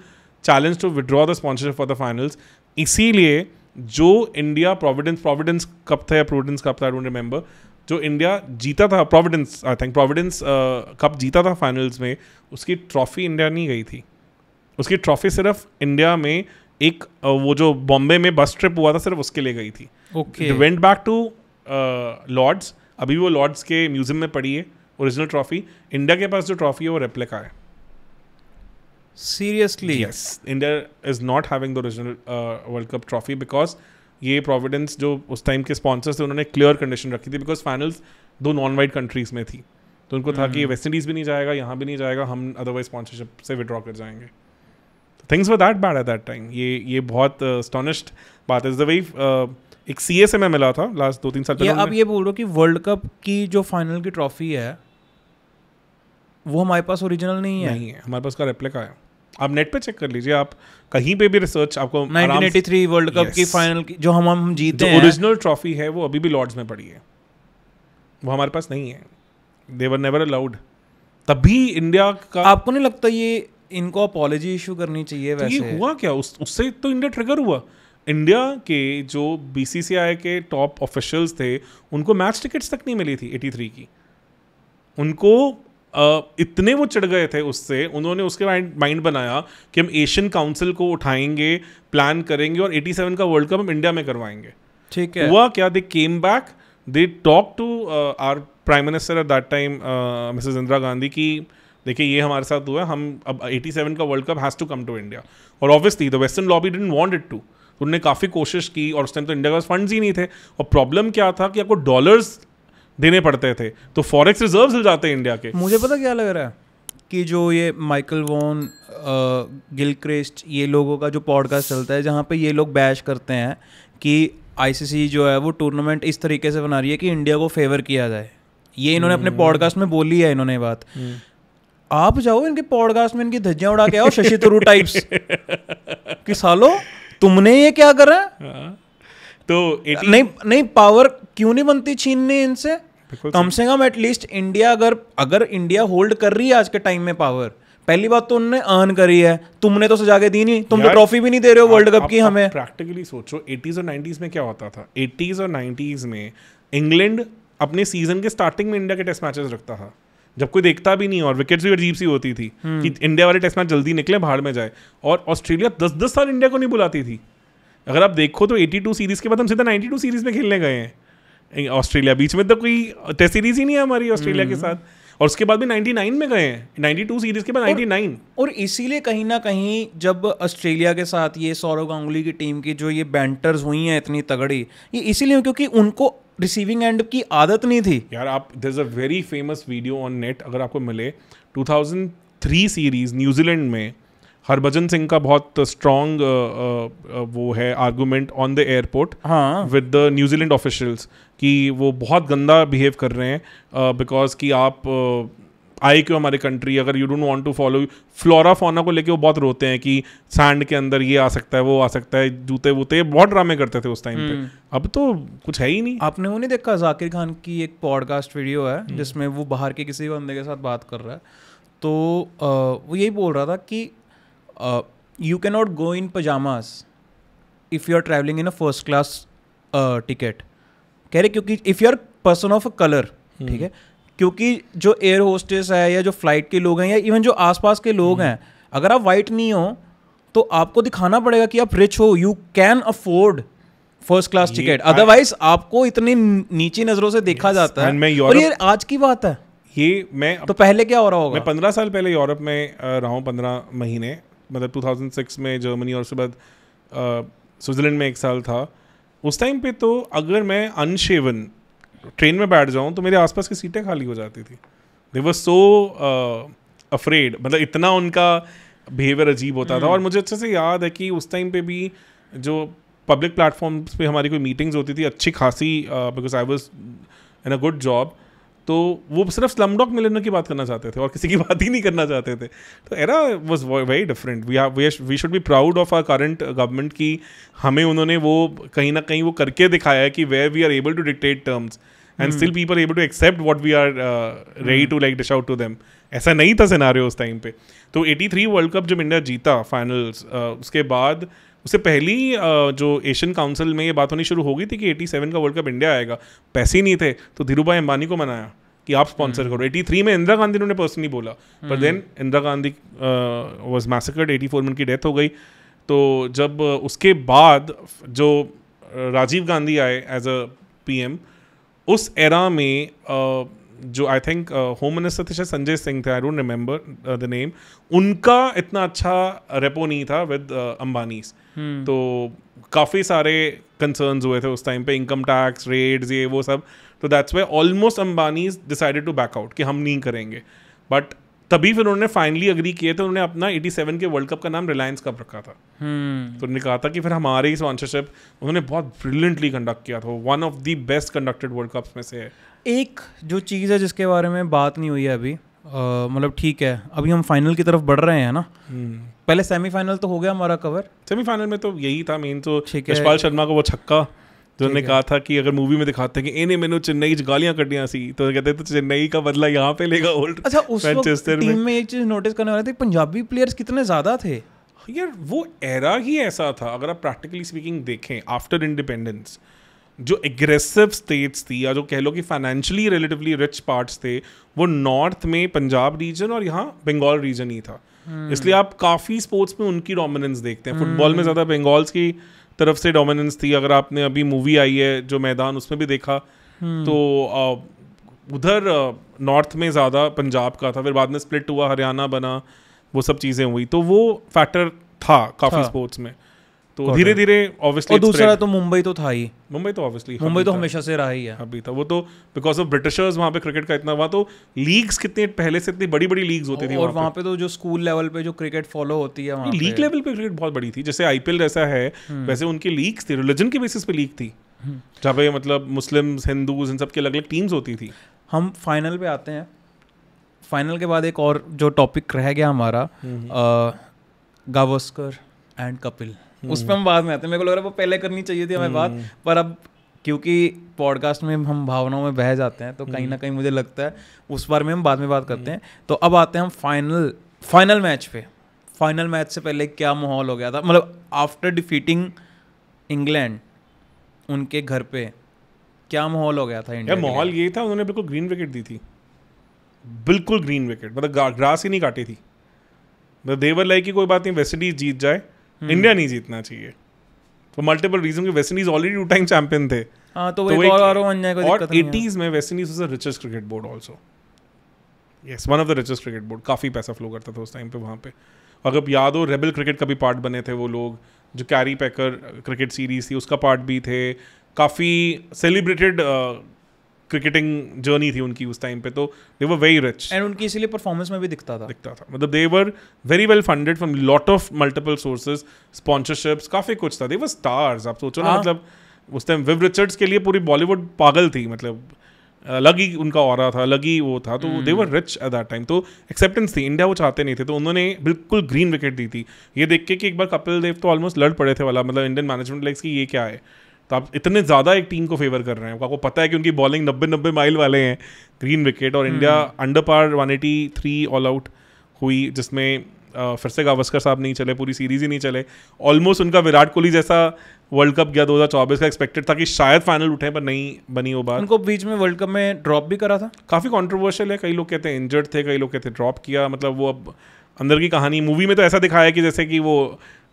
challenge to withdraw the sponsorship for the finals इसीलिए जो इंडिया प्रोविडेंस प्रोविडेंस कप था या प्रोविडेंस कप था आई डोंट रिमेंबर जो इंडिया जीता था Providence I think Providence cup जीता था फाइनल्स में उसकी ट्रॉफी इंडिया नहीं गई थी उसकी ट्रॉफी सिर्फ इंडिया में एक uh, वो जो बॉम्बे में बस ट्रिप हुआ था सिर्फ उसके लिए गई थी okay went back to Lord's अभी वो लॉर्ड्स के म्यूजियम में पड़ी है ओरिजिनल ट्रॉफी इंडिया के पास जो ट्रॉफी है वो रेप्लिका है seriously yes India is not having the original world cup trophy because ये प्रोविडेंस जो उस टाइम के स्पॉन्सर्स थे उन्होंने क्लियर कंडीशन रखी थी बिकॉज फाइनल्स दो नॉन वाइट कंट्रीज में थी तो उनको था कि वेस्ट हम्म। इंडीज़ भी नहीं जाएगा यहाँ भी नहीं जाएगा हम अदरवाइज स्पॉन्सरशिप से विड्रॉ कर जाएंगे things were that bad at that time ये ये बहुत स्टॉनिश्ड uh, बात है वही uh, एक सी से मैं मिला था लास्ट दो तीन साल पहले आप ये बोल रहे हो कि वर्ल्ड कप की जो फाइनल की ट्रॉफी है वो हमारे पास ओरिजिनल नहीं है नहीं है हमारे पास का रेप्लिका है आप नेट पे चेक कर लीजिए आप कहीं पे भी रिसर्च आपको 1983 वर्ल्ड कप की फाइनल की जो हम हम जीते हैं ओरिजिनल ट्रॉफी है वो अभी भी लॉर्ड्स में पड़ी है वो हमारे पास नहीं है दे वर नेवर अलाउड तब भी इंडिया का आपको नहीं लगता ये इनको अपॉलॉजी इशू करनी चाहिए तो वैसे ये हुआ क्या उस उससे तो इंडिया ट्रिगर हुआ इंडिया के जो बीसीसीआई के टॉप ऑफिशियल्स थे उनको मैच टिकट्स तक नहीं मिली थी 83 की उनको इतने वो चढ़ गए थे उससे उन्होंने उसके माइंड बनाया कि हम एशियन काउंसिल को उठाएंगे प्लान करेंगे और 87 का वर्ल्ड कप हम इंडिया में करवाएंगे ठीक है हुआ क्या they came back they talk to our prime minister at that time Mrs Indira Gandhi की देखिए ये हमारे साथ हुआ हम अब 87 का world cup has to come to India और obviously the western lobby didn't want it to उन्होंने काफ़ी कोशिश की और उस टाइम तो इंडिया के पास फंड्स ही नहीं थे और प्रॉब्लम क्या था कि आपको डॉलर्स देने पड़ते थे तो फॉरेक्स रिजर्व हो जाते हैं इंडिया के मुझे पता क्या लग रहा है कि जो ये माइकल वॉन गिलक्रिस्ट ये लोगों का जो पॉडकास्ट चलता है जहाँ पे ये लोग बैश करते हैं कि आईसीसी जो है वो टूर्नामेंट इस तरीके से बना रही है कि इंडिया को फेवर किया जाए ये इन्होंने अपने पॉडकास्ट हम्म। में बोली है इन्होंने बात हम्म। आप जाओ इनके पॉडकास्ट में इनकी धज्जियां उड़ा के आओ शशि तरू टाइप्स कि सालो तुमने ये क्या करा हाँ। तो नहीं नहीं पावर क्यों नहीं बनती चीन ने इनसे कम से कम एटलीस्ट इंडिया अगर अगर इंडिया होल्ड कर रही है आज के टाइम में पावर पहली बात तो उनने अर्न करी है तुमने तो सजा के दी नहीं तुम तो ट्रॉफी भी नहीं दे रहे हो वर्ल्ड कप की हमें प्रैक्टिकली सोचो एटीज और नाइन्टीज में क्या होता था एटीज और नाइन्टीज में इंग्लैंड अपने सीजन के स्टार्टिंग में इंडिया के टेस्ट मैचेस रखता था जब कोई देखता भी नहीं और विकेट भी अजीब सी होती थी हम्म। कि इंडिया वाले टेस्ट मैच जल्दी निकले बाहर में जाए और ऑस्ट्रेलिया दस दस साल इंडिया को नहीं बुलाती थी अगर आप देखो तो 82 सीरीज़ के बाद हम सीधा 92 सीरीज़ में खेलने गए हैं ऑस्ट्रेलिया बीच में तो कोई टेस्ट सीरीज़ ही नहीं है हमारी ऑस्ट्रेलिया के हम्म। साथ और उसके बाद भी 99 में गए हैं 92 सीरीज के बाद 99 और, और इसीलिए कहीं ना कहीं जब ऑस्ट्रेलिया के साथ ये सौरव गांगुली की टीम की जो ये बैंटर्स हुई हैं इतनी तगड़ी ये इसीलिए क्योंकि उनको रिसीविंग एंड की आदत नहीं थी यार आप there is a very famous video on net अगर आपको मिले 2003 सीरीज न्यूजीलैंड में हरभजन सिंह का बहुत स्ट्रॉन्ग uh, uh, uh, वो है argument on the airport with the New Zealand officials कि वो बहुत गंदा बिहेव कर रहे हैं बिकॉज कि आप आए क्यों हमारे कंट्री अगर you don't want to follow flora fauna को लेके वो बहुत रोते हैं कि सैंड के अंदर ये आ सकता है वो आ सकता है जूते वूते बहुत ड्रामे करते थे उस टाइम पे हम्म। अब तो कुछ है ही नहीं आपने वो नहीं देखा जाकिर खान की एक पॉडकास्ट वीडियो है हम्म। जिसमें वो बाहर के किसी बंदे के साथ बात कर रहा है तो आ, वो यही बोल रहा था कि you can not go in pyjamas if you are travelling in a first class ticket कह रहे क्योंकि if you are person of a colour ठीक है क्योंकि जो एयर होस्टेस है या जो फ्लाइट के लोग हैं या इवन जो आसपास के लोग hmm. हैं अगर आप वाइट नहीं हो तो आपको दिखाना पड़ेगा कि आप रिच हो you can afford first class ticket otherwise आपको इतनी नीचे नजरों से देखा yes, जाता है और ये आज की बात है ये मैं तो पहले क्या हो रहा होगा मैं पंद्रह साल पहले यूरोप में रहा हूँ पंद्रह महीने मतलब 2006 में जर्मनी और उसके बाद स्विट्ज़रलैंड में एक साल था उस टाइम पे तो अगर मैं अनशेवन ट्रेन में बैठ जाऊँ तो मेरे आसपास की सीटें खाली हो जाती थी दे वर सो अफ्रेड मतलब इतना उनका बिहेवियर अजीब होता था हम्म। और मुझे अच्छे से याद है कि उस टाइम पे भी जो पब्लिक प्लेटफॉर्म्स पे हमारी कोई मीटिंग्स होती थी अच्छी खासी because I was in a good job तो वो सिर्फ स्लम डॉक मिलनर की बात करना चाहते थे और किसी की बात ही नहीं करना चाहते थे तो era was very different we we should be proud of our current government की हमें उन्होंने वो कहीं ना कहीं वो करके दिखाया है कि वे we are able to dictate terms and still people able to accept what we are ready to like dish out to them ऐसा नहीं था सिनारियो उस टाइम पे तो 83 वर्ल्ड कप जब इंडिया जीता फाइनल्स uh, उसके बाद उससे पहली जो एशियन काउंसिल में ये बात होनी शुरू हो गई थी कि 87 का वर्ल्ड कप इंडिया आएगा पैसे ही नहीं थे तो धीरू भाई अंबानी को मनाया कि आप स्पॉन्सर हम्म। करो 83 में इंदिरा गांधी ने पर्सनली बोला पर then hmm. Indira Gandhi was massacred 84 में उनकी डेथ हो गई तो जब उसके बाद जो राजीव गांधी आए एज अ पीएम उस एरा में जो आई थिंक होम मिनिस्टर थे शायद संजय सिंह थे I don't remember the name उनका इतना अच्छा रेपो नहीं था विद अम्बानीज uh, हम्म। तो काफ़ी सारे कंसर्न हुए थे उस टाइम पे इनकम टैक्स रेट्स ये वो सब तो that's way almost Ambani decided to back out कि हम नहीं करेंगे बट तभी फिर उन्होंने फाइनली अग्री किए थे उन्होंने अपना 87 के वर्ल्ड कप का नाम रिलायंस कप रखा था hmm. तो उन्होंने कहा था कि फिर हमारे ही स्पॉन्सरशिप उन्होंने बहुत ब्रिलियंटली कंडक्ट किया था one of the best conducted world cups में से है एक जो चीज़ है जिसके बारे में बात नहीं हुई है अभी मतलब ठीक है अभी हम फाइनल की तरफ बढ़ रहे हैं ना हम्म। पहले सेमीफाइनल तो हो गया हमारा कवर सेमीफाइनल में तो यही था मेन तो यशपाल शर्मा को वो छक्का जो ने कहा था कि अगर मूवी में दिखाते हैं कि इन्हें मैंने चेन्नई गालियां कटियां सी तो कहते तो चेन्नई का बदला यहाँ पे लेगा ओल्ड अच्छा उस मैनचेस्टर टीम में एक चीज नोटिस करने वाले थे पंजाबी प्लेयर्स कितने ज्यादा थे यार वो एरा ही ऐसा था अगर आप प्रैक्टिकली स्पीकिंग देखें आफ्टर इंडिपेंडेंस जो एग्रेसिव स्टेट्स थी या जो कह लो कि फाइनेंशियली रिलेटिवली रिच पार्ट्स थे वो नॉर्थ में पंजाब रीजन और यहाँ बंगाल रीजन ही था hmm. इसलिए आप काफ़ी स्पोर्ट्स में उनकी डोमिनेंस देखते हैं hmm. फुटबॉल में हम्म। ज़्यादा बंगाल्स की तरफ से डोमिनेंस थी अगर आपने अभी मूवी आई है जो मैदान उसमें भी देखा hmm. तो उधर नॉर्थ में ज़्यादा पंजाब का था फिर बाद में स्प्लिट हुआ हरियाणा बना वो सब चीज़ें हुई तो वो फैक्टर था काफ़ी स्पोर्ट्स में तो धीरे धीरे ऑब्वियसली दूसरा तो मुंबई तो था ही मुंबई तो ऑब्वियसली मुंबई तो हमेशा से रहा ही है अभी था वो तो बिकॉज ऑफ ब्रिटिशर्स वहाँ पे क्रिकेट का इतना वहाँ तो लीग्स कितने पहले से इतनी बड़ी बड़ी लीग्स होती थी और वहाँ पे तो जो स्कूल लेवल पे जो क्रिकेट फॉलो होती है लीग लेवल पे क्रिकेट बहुत बड़ी थी जैसे आईपीएल जैसा है हम्म। वैसे उनकी लीग्स थी रिलीजन के बेसिस पे लीग थी हम्म। जहाँ पे मतलब मुस्लिम हिंदूज इन सब की अलग अलग टीम्स होती थी हम फाइनल पे आते हैं फाइनल के बाद एक और जो टॉपिक रह गया हमारा गावस्कर एंड कपिल उस पर हम बाद में आते हैं मेरे को लग रहा है वो पहले करनी चाहिए थी हमें बात हम्म। पर अब क्योंकि पॉडकास्ट में हम भावनाओं में बह जाते हैं तो कहीं हम्म। ना कहीं मुझे लगता है उस बारे में हम बाद में बात करते हम्म। हैं तो अब आते हैं हम फाइनल फाइनल मैच पे फाइनल मैच से पहले क्या माहौल हो गया था मतलब आफ्टर डिफीटिंग इंग्लैंड उनके घर पे क्या माहौल हो गया था इंडिया माहौल ये था उन्होंने बिल्कुल ग्रीन विकेट दी थी बिल्कुल ग्रीन विकेट मतलब ग्रास ही नहीं काटी थी मतलब देवर लाई की कोई बात नहीं वेस्ट इंडीज जीत जाए हम्म। इंडिया नहीं जीतना चाहिए हाँ, तो मल्टीपल रीजन के West Indies already two time champion थे आ, तो, तो और और बन जाए कोई और एटीज में West Indies was the richest cricket board also yes one of the richest cricket board काफ़ी पैसा फ्लो करता था उस टाइम पे वहाँ पे अगर याद हो रेबल क्रिकेट का भी पार्ट बने थे वो लोग जो कैरी पैकर क्रिकेट सीरीज थी उसका पार्ट भी थे काफ़ी सेलिब्रेटेड क्रिकेटिंग जर्नी थी उनकी उस टाइम पे तो they were very rich and उनकी इसीलिए परफॉर्मेंस में भी दिखता था दिखता था मतलब they were very well funded from lot of multiple sources sponsorships काफ़ी कुछ था दे वर स्टार्स आप सोचो ना हाँ। मतलब उस टाइम विव रिचर्ड्स के लिए पूरी बॉलीवुड पागल थी मतलब अलग ही उनका और था अलग ही वो था तो they were rich at that time तो एक्सेप्टेंस थी इंडिया वो चाहते नहीं थे तो उन्होंने बिल्कुल ग्रीन विकेट दी थी ये देख के कि एक बार कपिल देव तो ऑलमोस्ट लड़ पड़े थे वाला मतलब इंडियन मैनेजमेंट लाइक्स की ये क्या है तो आप इतने ज़्यादा एक टीम को फेवर कर रहे हैं आपको पता है कि उनकी बॉलिंग नब्बे नब्बे माइल वाले हैं ग्रीन विकेट और India under par one eighty three all out हुई जिसमें फिर से गावस्कर साहब नहीं चले पूरी सीरीज ही नहीं चले ऑलमोस्ट उनका विराट कोहली जैसा वर्ल्ड कप गया 2024 का एक्सपेक्टेड था कि शायद फाइनल उठे पर नहीं बनी वो बात उनको बीच में वर्ल्ड कप में ड्रॉप भी करा था काफ़ी कंट्रोवर्शियल है कई लोग कहते हैं इंजर्ड थे कई लोग कहते ड्रॉप किया मतलब वो अब अंदर की कहानी मूवी में तो ऐसा दिखाया कि जैसे कि वो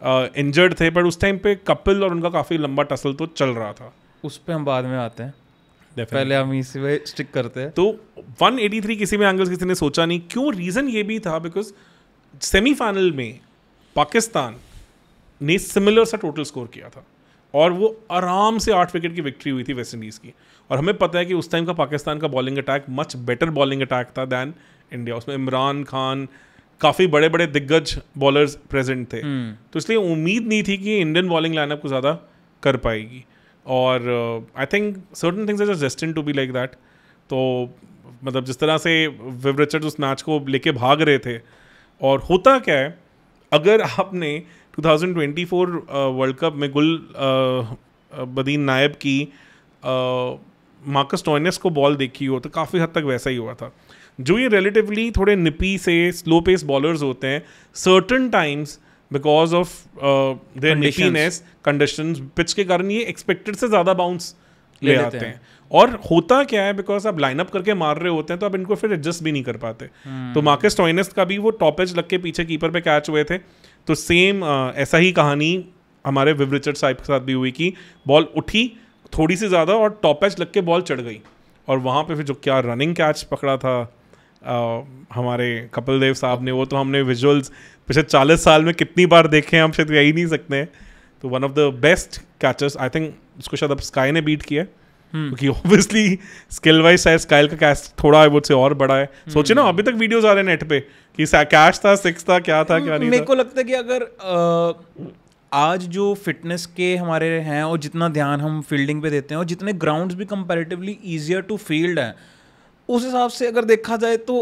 इंजर्ड थे बट उस टाइम पे कपिल और उनका काफ़ी लंबा टसल तो चल रहा था उस पर हम बाद में आते हैं पहले हम इसी में स्टिक करते हैं तो 183 किसी में एंगल्स किसी ने सोचा नहीं क्यों रीज़न ये भी था बिकॉज सेमीफाइनल में पाकिस्तान ने सिमिलर सा टोटल स्कोर किया था और वो आराम से आठ विकेट की विक्ट्री हुई थी वेस्ट इंडीज़ की और हमें पता है कि उस टाइम का पाकिस्तान का bowling attack much better bowling attack था दैन इंडिया उसमें इमरान खान काफ़ी बड़े बड़े दिग्गज बॉलर्स प्रेजेंट थे हम्म। तो इसलिए उम्मीद नहीं थी कि इंडियन बॉलिंग लाइनअप को ज़्यादा कर पाएगी और I think certain things are destined to be like that तो मतलब जिस तरह से विव रिचर्ड उस मैच को लेके भाग रहे थे और होता क्या है अगर आपने 2024 वर्ल्ड कप में गुल uh, uh, बदीन नायब की मार्कस uh, टॉयनेस को बॉल देखी हो तो काफ़ी हद तक वैसा ही हुआ था जो ये रिलेटिवली थोड़े निपी से स्लो पेस बॉलर्स होते हैं certain times because of their nippiness condition pitch के कारण ये एक्सपेक्टेड से ज़्यादा बाउंस ले, ले आते हैं और होता क्या है बिकॉज आप लाइनअप करके मार रहे होते हैं तो आप इनको फिर एडजस्ट भी नहीं कर पाते तो हम्म। मार्केस टॉइनस का भी वो टॉप एज लग के पीछे कीपर पे कैच हुए थे तो सेम uh, ऐसा ही कहानी हमारे विव रिचर्ड साहिब के साथ भी हुई कि बॉल उठी थोड़ी सी ज़्यादा और टॉप लग के बॉल चढ़ गई और वहाँ पे फिर जो क्या रनिंग कैच पकड़ा था हमारे कपिल देव साहब ने वो तो हमने विजुअल्स पिछले चालीस साल में कितनी बार देखे हैं हम शायद यही नहीं सकते हैं तो one of the best catchers I think उसको शायद अब स्काई ने बीट किया हम्म। क्योंकि ऑब्वियसली स्किल वाइज शायद स्काइल का कैश थोड़ा है वो से और बड़ा है हम्म। सोचे ना अभी तक वीडियोस आ रहे हैं नेट पे कि कैश था सिक्स था क्या था क्या हम्म, नहीं मेरे को लगता है कि अगर आज जो फिटनेस के हमारे हैं और जितना ध्यान हम फील्डिंग पे देते हैं और जितने ग्राउंड्स भी कंपैरेटिवली ईजियर टू फील्ड हैं उस हिसाब से अगर देखा जाए तो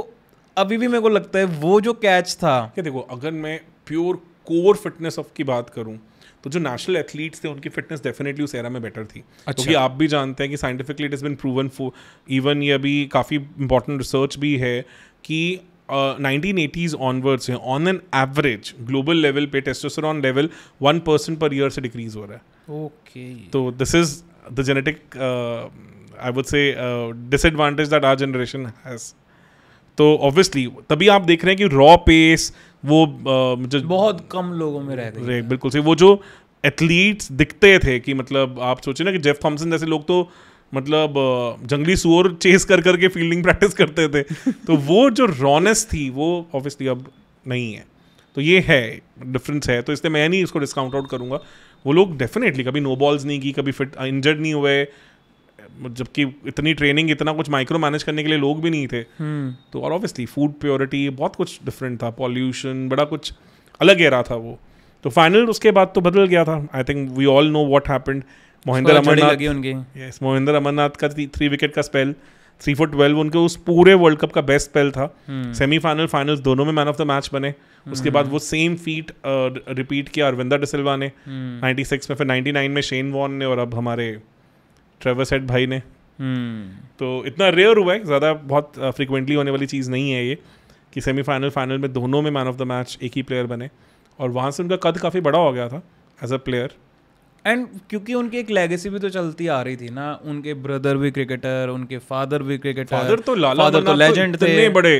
अभी भी मेरे को लगता है वो जो कैच था क्या देखो अगर मैं प्योर कोर फिटनेस ऑफ की बात करूँ तो जो नेशनल एथलीट्स थे उनकी फिटनेस डेफिनेटली उस एरा में बेटर थी अच्छा। क्योंकि आप भी जानते हैं कि scientifically it is been proven for even ये अभी काफ़ी इंपॉर्टेंट रिसर्च भी है कि नाइनटीन एटीज़ ऑनवर्ड्स हैं on an average global level पे testosterone level one percent per year से डिक्रीज हो रहा है ओके तो this is the genetic I would say disadvantage that our generation has तो ऑब्वियसली तभी आप देख रहे हैं कि रॉ पेस वो uh, बहुत कम लोगों में रह गई बिल्कुल सही वो जो एथलीट्स दिखते थे कि मतलब आप सोचे ना कि जेफ थॉमसन जैसे लोग तो मतलब uh, जंगली सुअर चेस कर करके फील्डिंग प्रैक्टिस करते थे तो वो जो रॉनेस थी वो ऑब्वियसली अब नहीं है तो ये है डिफरेंस है तो इसलिए मैं नहीं इसको डिस्काउंट आउट करूंगा वो लोग डेफिनेटली कभी नो बॉल्स नहीं की कभी फिट इंजर्ड uh, नहीं हुए जबकि इतनी ट्रेनिंग इतना कुछ माइक्रो मैनेज करने के लिए लोग भी नहीं थे हम्म। तो और ऑब्वियसली फूड प्योरिटी बहुत कुछ डिफरेंट था पॉल्यूशन बड़ा कुछ अलग एरा था वो तो फाइनल उसके बाद तो बदल गया था I think we all know what happened Mohinder Amarnath yes Mohinder Amarnath का थ्री विकेट का स्पेल थ्री फोर ट्वेल्व उनके उस पूरे वर्ल्ड कप का बेस्ट स्पेल था सेमीफाइनल हम्म। फाइनल दोनों में मैन ऑफ द मैच बने उसके हम्म। बाद वो सेम फीट रिपीट किया अरविंदा डिसिल्वा ने नाइन्टी सिक्स में फिर नाइन्टी नाइन में शेन वॉन ने और अब हमारे ट्रेवर सेट भाई ने तो इतना रेयर हुआ है ज़्यादा बहुत फ्रिक्वेंटली uh, होने वाली चीज़ नहीं है ये कि सेमीफाइनल फाइनल में दोनों में मैन ऑफ द मैच एक ही प्लेयर बने और वहाँ से उनका कद काफ़ी बड़ा हो गया था एज अ प्लेयर एंड क्योंकि उनकी एक लेगेसी भी तो चलती आ रही थी ना उनके ब्रदर भी क्रिकेटर उनके फादर भी क्रिकेटर फादर तो लाला फादर तो लेजेंड तो थे बड़े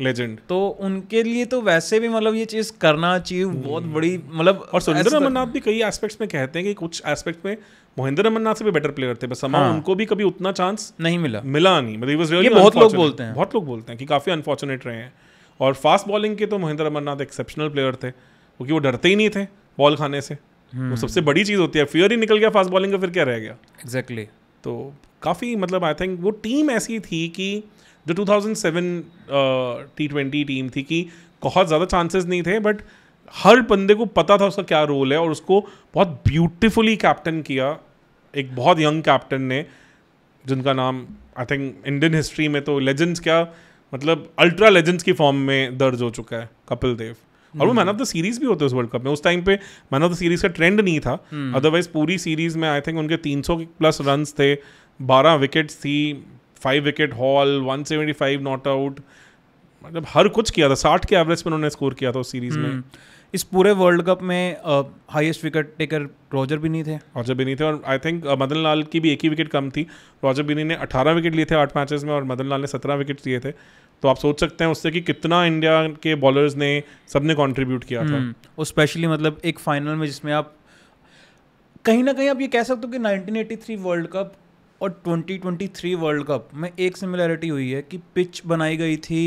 लेजेंड तो उनके लिए तो वैसे भी मतलब ये चीज करना चाहिए बहुत बड़ी मतलब और सुरेंद्र तो अमरनाथ भी कई एस्पेक्ट्स में कहते हैं कि कुछ एस्पेक्ट में महेंद्र अमरनाथ से भी बेटर प्लेयर थे बस हाँ। उनको भी कभी उतना चांस नहीं मिला मिला नहीं मतलब really बहुत लोग बोलते हैं बहुत लोग बोलते हैं कि काफी अनफॉर्चुनेट रहे हैं और फास्ट बॉलिंग के तो महेंद्र अमरनाथ एक्सेप्शनल प्लेयर थे क्योंकि वो डरते ही नहीं थे बॉल खाने से वो हम्म। सबसे बड़ी चीज़ होती है फियर ही निकल गया फास्ट बॉलिंग का फिर क्या रह गया एग्जैक्टली तो काफ़ी मतलब आई थिंक वो टीम ऐसी थी कि जो 2007 टी ट्वेंटी टीम थी कि बहुत ज़्यादा चांसेस नहीं थे बट हर बंदे को पता था उसका क्या रोल है और उसको बहुत ब्यूटिफुली कैप्टन किया एक बहुत यंग कैप्टन ने जिनका नाम आई थिंक इंडियन हिस्ट्री में तो लेजेंड्स क्या मतलब अल्ट्रा लेजेंड्स की फॉर्म में दर्ज हो चुका है कपिल देव hmm. और वो मैन ऑफ द सीरीज भी होते उस वर्ल्ड कप में उस टाइम पे मैन ऑफ द सीरीज का ट्रेंड नहीं था अदरवाइज hmm. पूरी सीरीज में आई थिंक उनके 300 प्लस रन थे 12 विकेट्स थी five wicket haul one seventy five not out मतलब हर कुछ किया था साठ के एवरेज में उन्होंने स्कोर किया था उस सीरीज में हम्म। इस पूरे वर्ल्ड कप में हाईएस्ट विकेट टेकर रॉजर भी नहीं थे रॉजर भी नहीं थे और आई थिंक मदन लाल की भी एक ही विकेट कम थी रॉजर बिनी ने अठारह विकेट लिए थे आठ मैचेस में और मदन लाल ने सत्रह विकेट लिए थे तो आप सोच सकते हैं उससे कि कितना इंडिया के बॉलर्स ने सब ने कॉन्ट्रीब्यूट किया था हम्म। और स्पेशली मतलब एक फाइनल में जिसमें आप कहीं ना कहीं आप ये कह सकते हो कि 1983 वर्ल्ड कप और 2023 वर्ल्ड कप में एक सिमिलैरिटी हुई है कि पिच बनाई गई थी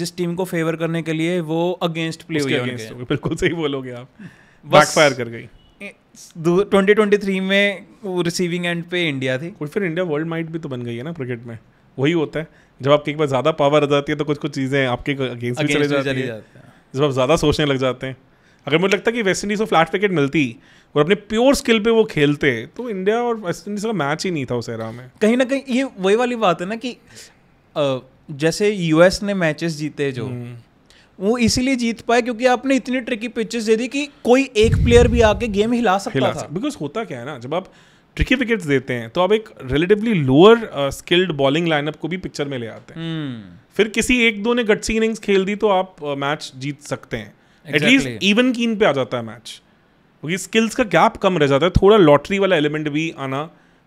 जिस टीम को फेवर करने के लिए वो अगेंस्ट प्ले हुई अगेंस्ट बिल्कुल सही बोलोगे आप बैकफायर कर गई 2023 में रिसीविंग एंड पे इंडिया थी और फिर इंडिया वर्ल्ड माइट भी तो बन गई है ना क्रिकेट में वही होता है जब आपके एक बार ज़्यादा पावर आ जाती है तो कुछ कुछ चीज़ें आपके अगेंस्ट भी चले जाती हैं जब आप ज़्यादा सोचने लग जाते हैं अगर मुझे लगता है कि वेस्ट इंडीज़ को फ्लैट विकेट मिलती और अपने प्योर स्किल पे वो खेलते तो इंडिया और वेस्ट इंडीज का मैच ही नहीं था उस एरा में कहीं ना कहीं ये वही वाली बात है ना कि जैसे यूएस ने मैचेस जीते जो हम्म। वो इसीलिए जीत पाए क्योंकि आपने इतनी ट्रिकी पिचेस दे दी कि कोई एक प्लेयर भी आके गेम हिला सकता हिला था बिकॉज होता क्या है ना जब आप ट्रिकी विकेट्स देते हैं तो आप एक relatively lower skilled bowling lineup को भी पिक्चर में ले आते हैं हम्म। फिर किसी एक दो ने गट्सी इनिंग्स खेल दी तो आप मैच uh, जीत सकते हैं एटलीस्ट इवन कीन पे आ जाता है मैच क्योंकि स्किल्स का गैप कम रह जाता है थोड़ा लॉटरी वाला एलिमेंट भी आना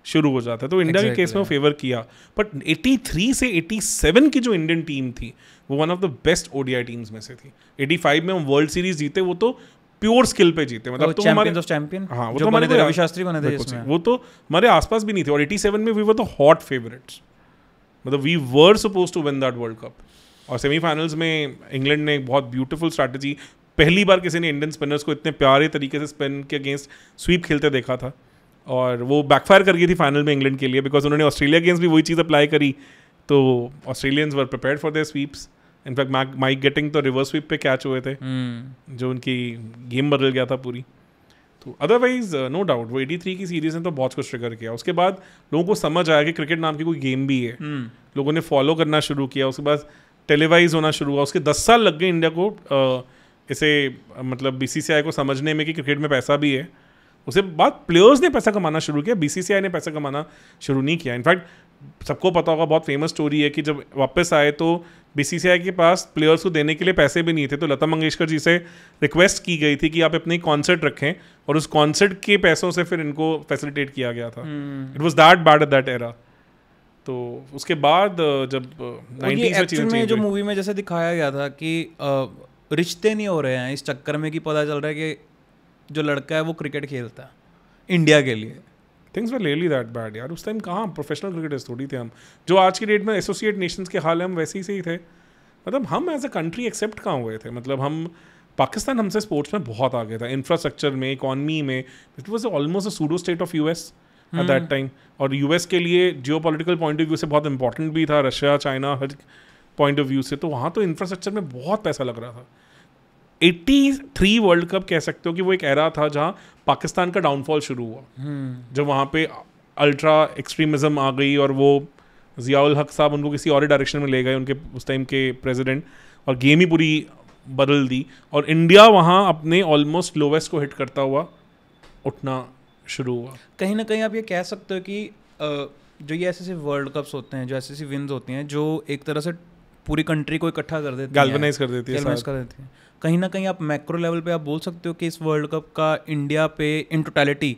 शुरू हो जाता है तो इंडिया exactly. के केस में वो फेवर किया बट एटी थ्री से एटी सेवन की जो इंडियन टीम थी वो one of the best ODI teams में से थी एटी फाइव में हम वर्ल्ड सीरीज जीते वो तो प्योर स्किल पे जीते मतलब तो हमारे ऑफ चैंपियन हाँ वो तो हमारे हाँ, तो रवि शास्त्री बने थे तो इसमें वो तो हमारे आसपास भी नहीं थे और 87 में we were the hot favourites मतलब we were suppose to win that world cup और सेमीफाइनल्स में इंग्लैंड ने एक बहुत ब्यूटीफुल स्ट्रैटेजी पहली बार किसी ने इंडियन स्पिनर्स को इतने प्यारे तरीके से स्पिन के अगेंस्ट स्वीप खेलते देखा था और वो बैकफायर कर गई थी फाइनल में इंग्लैंड के लिए बिकॉज उन्होंने ऑस्ट्रेलिया गेंस भी वही चीज़ अप्लाई करी तो Australians were prepare for their sweeps in fact Mike Gatting तो रिवर्स स्वीप पे कैच हुए थे mm. जो उनकी गेम बदल गया था पूरी तो अदरवाइज नो डाउट वो एटी थ्री की सीरीज ने तो बहुत कुछ ट्रिगर किया उसके बाद लोगों को समझ आया कि क्रिकेट नाम की कोई गेम भी है mm. लोगों ने फॉलो करना शुरू किया उसके बाद टेलीवाइज होना शुरू हुआ उसके दस साल लग गए इंडिया को uh, इसे मतलब बी को समझने में कि क्रिकेट में पैसा भी है उसे बाद प्लेयर्स ने पैसा कमाना शुरू किया बी ने पैसा कमाना शुरू नहीं किया इनफैक्ट सबको पता होगा बहुत फेमस स्टोरी है कि जब वापस आए तो बी के पास प्लेयर्स को देने के लिए पैसे भी नहीं थे तो लता मंगेशकर जी से रिक्वेस्ट की गई थी कि आप अपने कॉन्सर्ट रखें और उस कॉन्सर्ट के पैसों से फिर इनको फैसिलिटेट किया गया था it was that bad at that era तो उसके बाद जब नाइनटीन में जो मूवी में जैसे दिखाया गया था कि रिश्ते नहीं हो रहे हैं इस चक्कर में कि पता चल रहा है कि जो लड़का है वो क्रिकेट खेलता है इंडिया के लिए थिंग्स वर लेली दैट बैड यार उस टाइम कहाँ प्रोफेशनल क्रिकेटर्स थोड़ी थे हम जो आज की डेट में एसोसिएट नेशंस के हाल हम वैसे ही से ही थे मतलब हम एज अ कंट्री एक्सेप्ट कहाँ हुए थे मतलब हम पाकिस्तान हमसे स्पोर्ट्स में बहुत आगे था इंफ्रास्ट्रक्चर में इकॉनमी में it was almost a pseudo state of U S at that time और एस के लिए geo political point of view से बहुत इंपॉर्टेंट भी था रशिया चाइना हर पॉइंट ऑफ व्यू से तो वहाँ तो इंफ्रास्ट्रक्चर में बहुत पैसा लग रहा था 83 वर्ल्ड कप कह सकते हो कि वो एक एरा था जहाँ पाकिस्तान का डाउनफॉल शुरू हुआ hmm. जब वहाँ पे अल्ट्रा एक्सट्रीमिज्म आ गई और वो जियाउल हक साहब उनको किसी और डायरेक्शन में ले गए उनके उस टाइम के प्रेसिडेंट और गेम ही पूरी बदल दी और इंडिया वहाँ अपने ऑलमोस्ट लोवेस्ट को हिट करता हुआ उठना शुरू हुआ कहीं ना कहीं आप ये कह सकते हो कि जो ये ऐसे ऐसे वर्ल्ड कप्स होते हैं जो ऐसे ऐसी विन्स होती हैं जो एक तरह से पूरी कंट्री को इकट्ठा कर देती गैल्वनाइज कर देती है कर देती है कहीं ना कहीं आप मैक्रो लेवल पे आप बोल सकते हो कि इस वर्ल्ड कप का इंडिया पे इन टोटैलिटी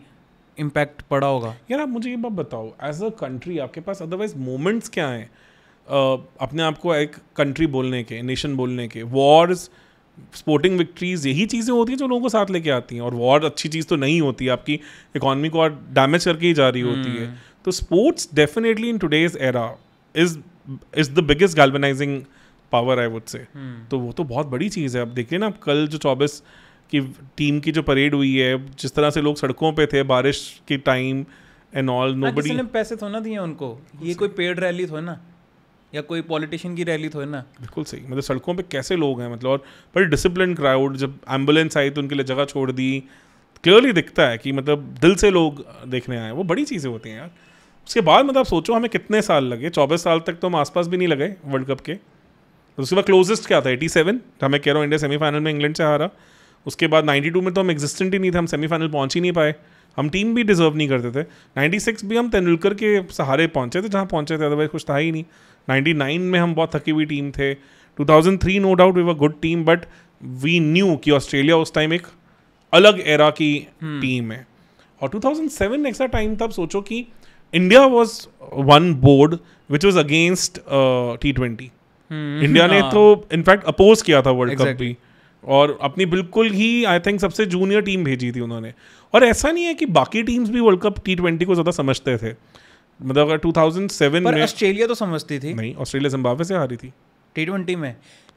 इम्पैक्ट पड़ा होगा यार आप मुझे ये बात बताओ एज अ कंट्री आपके पास अदरवाइज मोमेंट्स क्या हैं uh, अपने आप को एक कंट्री बोलने के नेशन बोलने के वॉर्स स्पोर्टिंग विक्ट्रीज यही चीज़ें होती हैं जो लोगों को साथ लेके आती हैं और वॉर अच्छी चीज़ तो नहीं होती आपकी इकॉनमी को और डैमेज करके ही जा रही होती है हम्म। तो sports definitely in today's era is is the biggest galvanising power I would say तो वो तो बहुत बड़ी चीज़ है अब देखिए ना अब कल जो चौबीस की टीम की जो परेड हुई है जिस तरह से लोग सड़कों पे थे बारिश के टाइम एंड ऑल नो बड़ी पैसे थोड़ा ना दिए उनको ये कोई पेड रैली थो ना या कोई पॉलिटिशियन की रैली थो ना बिल्कुल सही मतलब सड़कों पे कैसे लोग हैं मतलब और बड़ी डिसिप्लिन क्राउड जब एम्बुलेंस आई तो उनके लिए जगह छोड़ दी क्लियरली दिखता है कि मतलब दिल से लोग देखने आए वो बड़ी चीज़ें होती हैं यार उसके बाद मतलब सोचो हमें कितने साल लगे चौबीस साल तक तो हम आसपास भी नहीं लगे वर्ल्ड कप के उसके बाद क्लोजेस्ट क्या था एटी सेवन हमें कह रहा हूँ इंडिया सेमीफाइनल में इंग्लैंड से हारा उसके बाद नाइन्टी टू में तो हम एग्जिस्टेंट ही नहीं थे हम सेमीफाइनल पहुँच ही नहीं पाए हम टीम भी डिजर्व नहीं करते थे नाइन्टी सिक्स भी हम तेंदुलकर के सहारे पहुँचे थे जहाँ पहुँचे थे अदरवाइज कुछ था ही नहीं नाइन्टी नाइन में हम बहुत थकी हुई टीम थे two thousand three no doubt we were good team but we knew कि ऑस्ट्रेलिया उस टाइम एक अलग एरा की टीम हम्म। है और टू थाउजेंड सेवन ऐसा टाइम था सोचो कि India was one board which was against T twenty India ने तो इनफैक्ट अपोज किया था वर्ल्ड कप भी और अपनी बिल्कुल ही आई थिंक सबसे जूनियर टीम भेजी थी उन्होंने और ऐसा नहीं है कि बाकी टीम्स भी वर्ल्ड कप टी ट्वेंटी को ज़्यादा समझते थे मतलब अगर 2007 पर में ऑस्ट्रेलिया तो समझती थी नहीं ऑस्ट्रेलिया जिम्बाब्वे से हारी थी टी ट्वेंटी में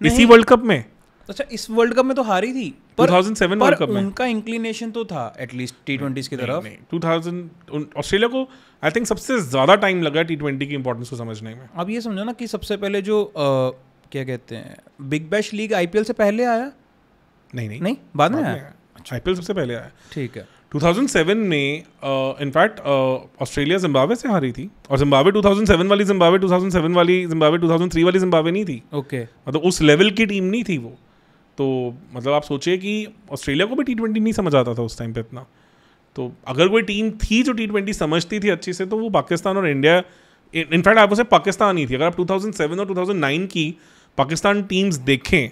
इसी वर्ल्ड कप में अच्छा इस वर्ल्ड कप में तो हारी थी पर 2007 वर्ल्ड कप में उनका इंक्लिनेशन तो था एटलीस्ट टी ट्वेंटी की तरफ टू थाउजेंड ऑस्ट्रेलिया को आई थिंक सबसे ज़्यादा टाइम लगा टी ट्वेंटी की इंपॉर्टेंस को समझने में अब ये समझो ना कि सबसे पहले जो आ, क्या कहते हैं बिग बैश लीग आई से पहले आया नहीं नहीं नहीं बाद में आया अच्छा आई सबसे पहले आया ठीक है 2007 में इनफैक्ट ऑस्ट्रेलिया जिम्बावे से हारी थी और जिम्बावे 2007 वाली जिम्बावे 2007 वाली जिम्बावे 2003 वाली जिम्बावे नहीं थी ओके okay. मतलब उस लेवल की टीम नहीं थी वो तो मतलब आप सोचिए कि ऑस्ट्रेलिया को भी टी ट्वेंटी नहीं समझ आता था उस टाइम पे इतना तो अगर कोई टीम थी जो टी ट्वेंटी समझती थी अच्छी से तो वो पाकिस्तान और इंडिया इनफैक्ट आप उसे पाकिस्तान ही थी अगर आप 2007 और 2009 की पाकिस्तान टीम्स देखें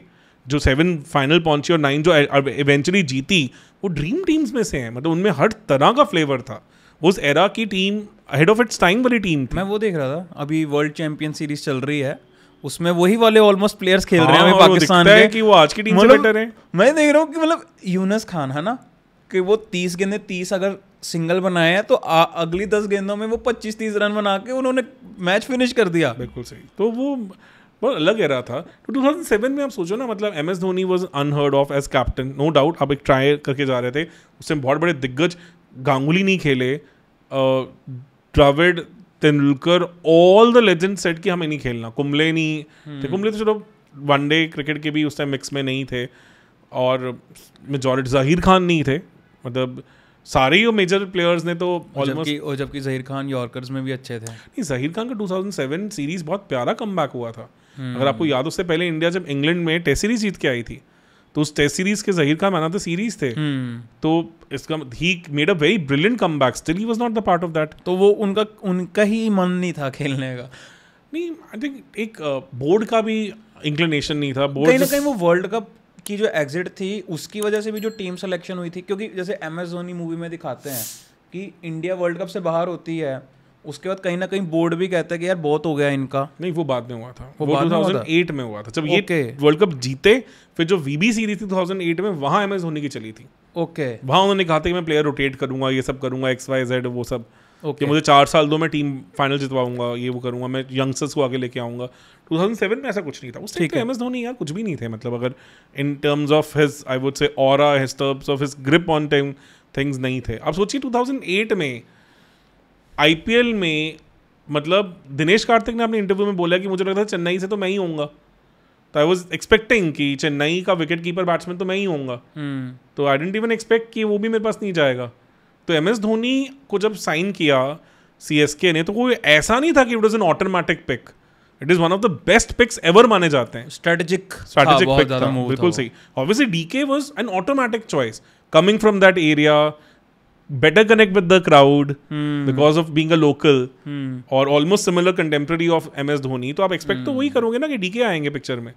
जो सेवन फाइनल पहुंची और नाइन जो इवेंचुअली जीती वो ड्रीम टीम्स में से हैं मतलब उनमें हर तरह का फ्लेवर था उस एरा की team head of its time वाली टीम थी मैं वो देख रहा था अभी वर्ल्ड चैम्पियन सीरीज चल रही है उसमें वही वाले ऑलमोस्ट प्लेयर्स खेल रहे हैं हाँ, पाकिस्तान के कि वो आज की टीम से बेटर मतलब है मैं देख रहा हूँ कि मतलब यूनस खान है ना कि वो तीस गेंदे तीस अगर सिंगल बनाए हैं तो आ, अगली दस गेंदों में वो पच्चीस तीस रन बना के उन्होंने मैच फिनिश कर दिया बिल्कुल सही तो वो बहुत अलग है रहा था तो 2007 में आप सोचो ना मतलब M S Dhoni was unheard of as captain no doubt आप एक ट्राई करके जा रहे थे उससे बहुत बड़े दिग्गज गांगुली नहीं खेले Dravid Tendulkar all the legend set कि हमें नहीं खेलना कुंबले नहीं हम्म। hmm. थे कुंबले तो चलो वनडे क्रिकेट के भी उस टाइम मिक्स में नहीं थे और मेजॉरिटी जहीर खान नहीं थे मतलब सारे ही मेजर प्लेयर्स ने तो ऑलमोस्ट और जबकि जहीर खान यॉर्कर्स में भी अच्छे थे नहीं जहीर खान का 2007 सीरीज बहुत प्यारा कम हुआ था hmm. अगर आपको याद उससे पहले इंडिया जब इंग्लैंड में टेस्ट सीरीज जीत के आई थी तो उस टेस्ट सीरीज के जहीर खान मैन सीरीज थे हम्म। तो इसका he made a very brilliant come back still he was not the part of that तो वो उनका उनका ही मन नहीं था खेलने का नहीं आई थिंक एक बोर्ड का भी इंक्लिनेशन नहीं था बोर्ड कहीं ना कहीं वो वर्ल्ड कप की जो एग्जिट थी उसकी वजह से भी जो टीम सिलेक्शन हुई थी क्योंकि जैसे एम एस धोनी मूवी में दिखाते हैं कि इंडिया वर्ल्ड कप से बाहर होती है उसके बाद कहीं ना कहीं बोर्ड भी कहता है कि यार बहुत हो गया इनका नहीं वो बाद में हुआ था वो, वो 2008 में हुआ था जब okay. ये वर्ल्ड कप जीते फिर जो वीबी सीरीज थी 2008 में वहां एमएस धोनी की चली थी ओके okay. वहां उन्होंने कहा था कि मैं प्लेयर रोटेट करूंगा ये सब करूंगा एक्स वाई जेड वो सब ओके okay. मुझे चार साल दो मैं टीम फाइनल जितवाऊंगा ये वो करूंगा मैं यंगस्टर्स को आगे लेके आऊंगा 2007 में ऐसा कुछ नहीं था उस टाइम एम एस धोनी यार कुछ भी नहीं थे मतलब अगर in terms of his I would say और his terms of his grip on time things नहीं थे आप सोचिए 2008 में आई में मतलब दिनेश कार्तिक ने अपने इंटरव्यू में बोला कि मुझे लगता है चेन्नई से तो मैं ही होऊंगा तो आई वॉज एक्सपेक्टिंग कि चेन्नई का विकेट कीपर बैट्समैन तो मैं ही होऊंगा हम्म। तो आई डेंट इवन एक्सपेक्ट कि वो भी मेरे पास नहीं जाएगा तो एम एस धोनी को जब साइन किया सी एस के ने तो कोई ऐसा नहीं था कि it is an automatic pick it is one of the best picks ever माने जाते हैं स्ट्रेटेजिक स्ट्रेटेजिक पिक था बिल्कुल सही obviously D K was an automatic choice coming from that area better connect with the crowd hmm. because of being a local hmm. or almost similar contemporary of MS Dhoni तो आप expect hmm. तो वही करोगे ना कि DK आएंगे picture में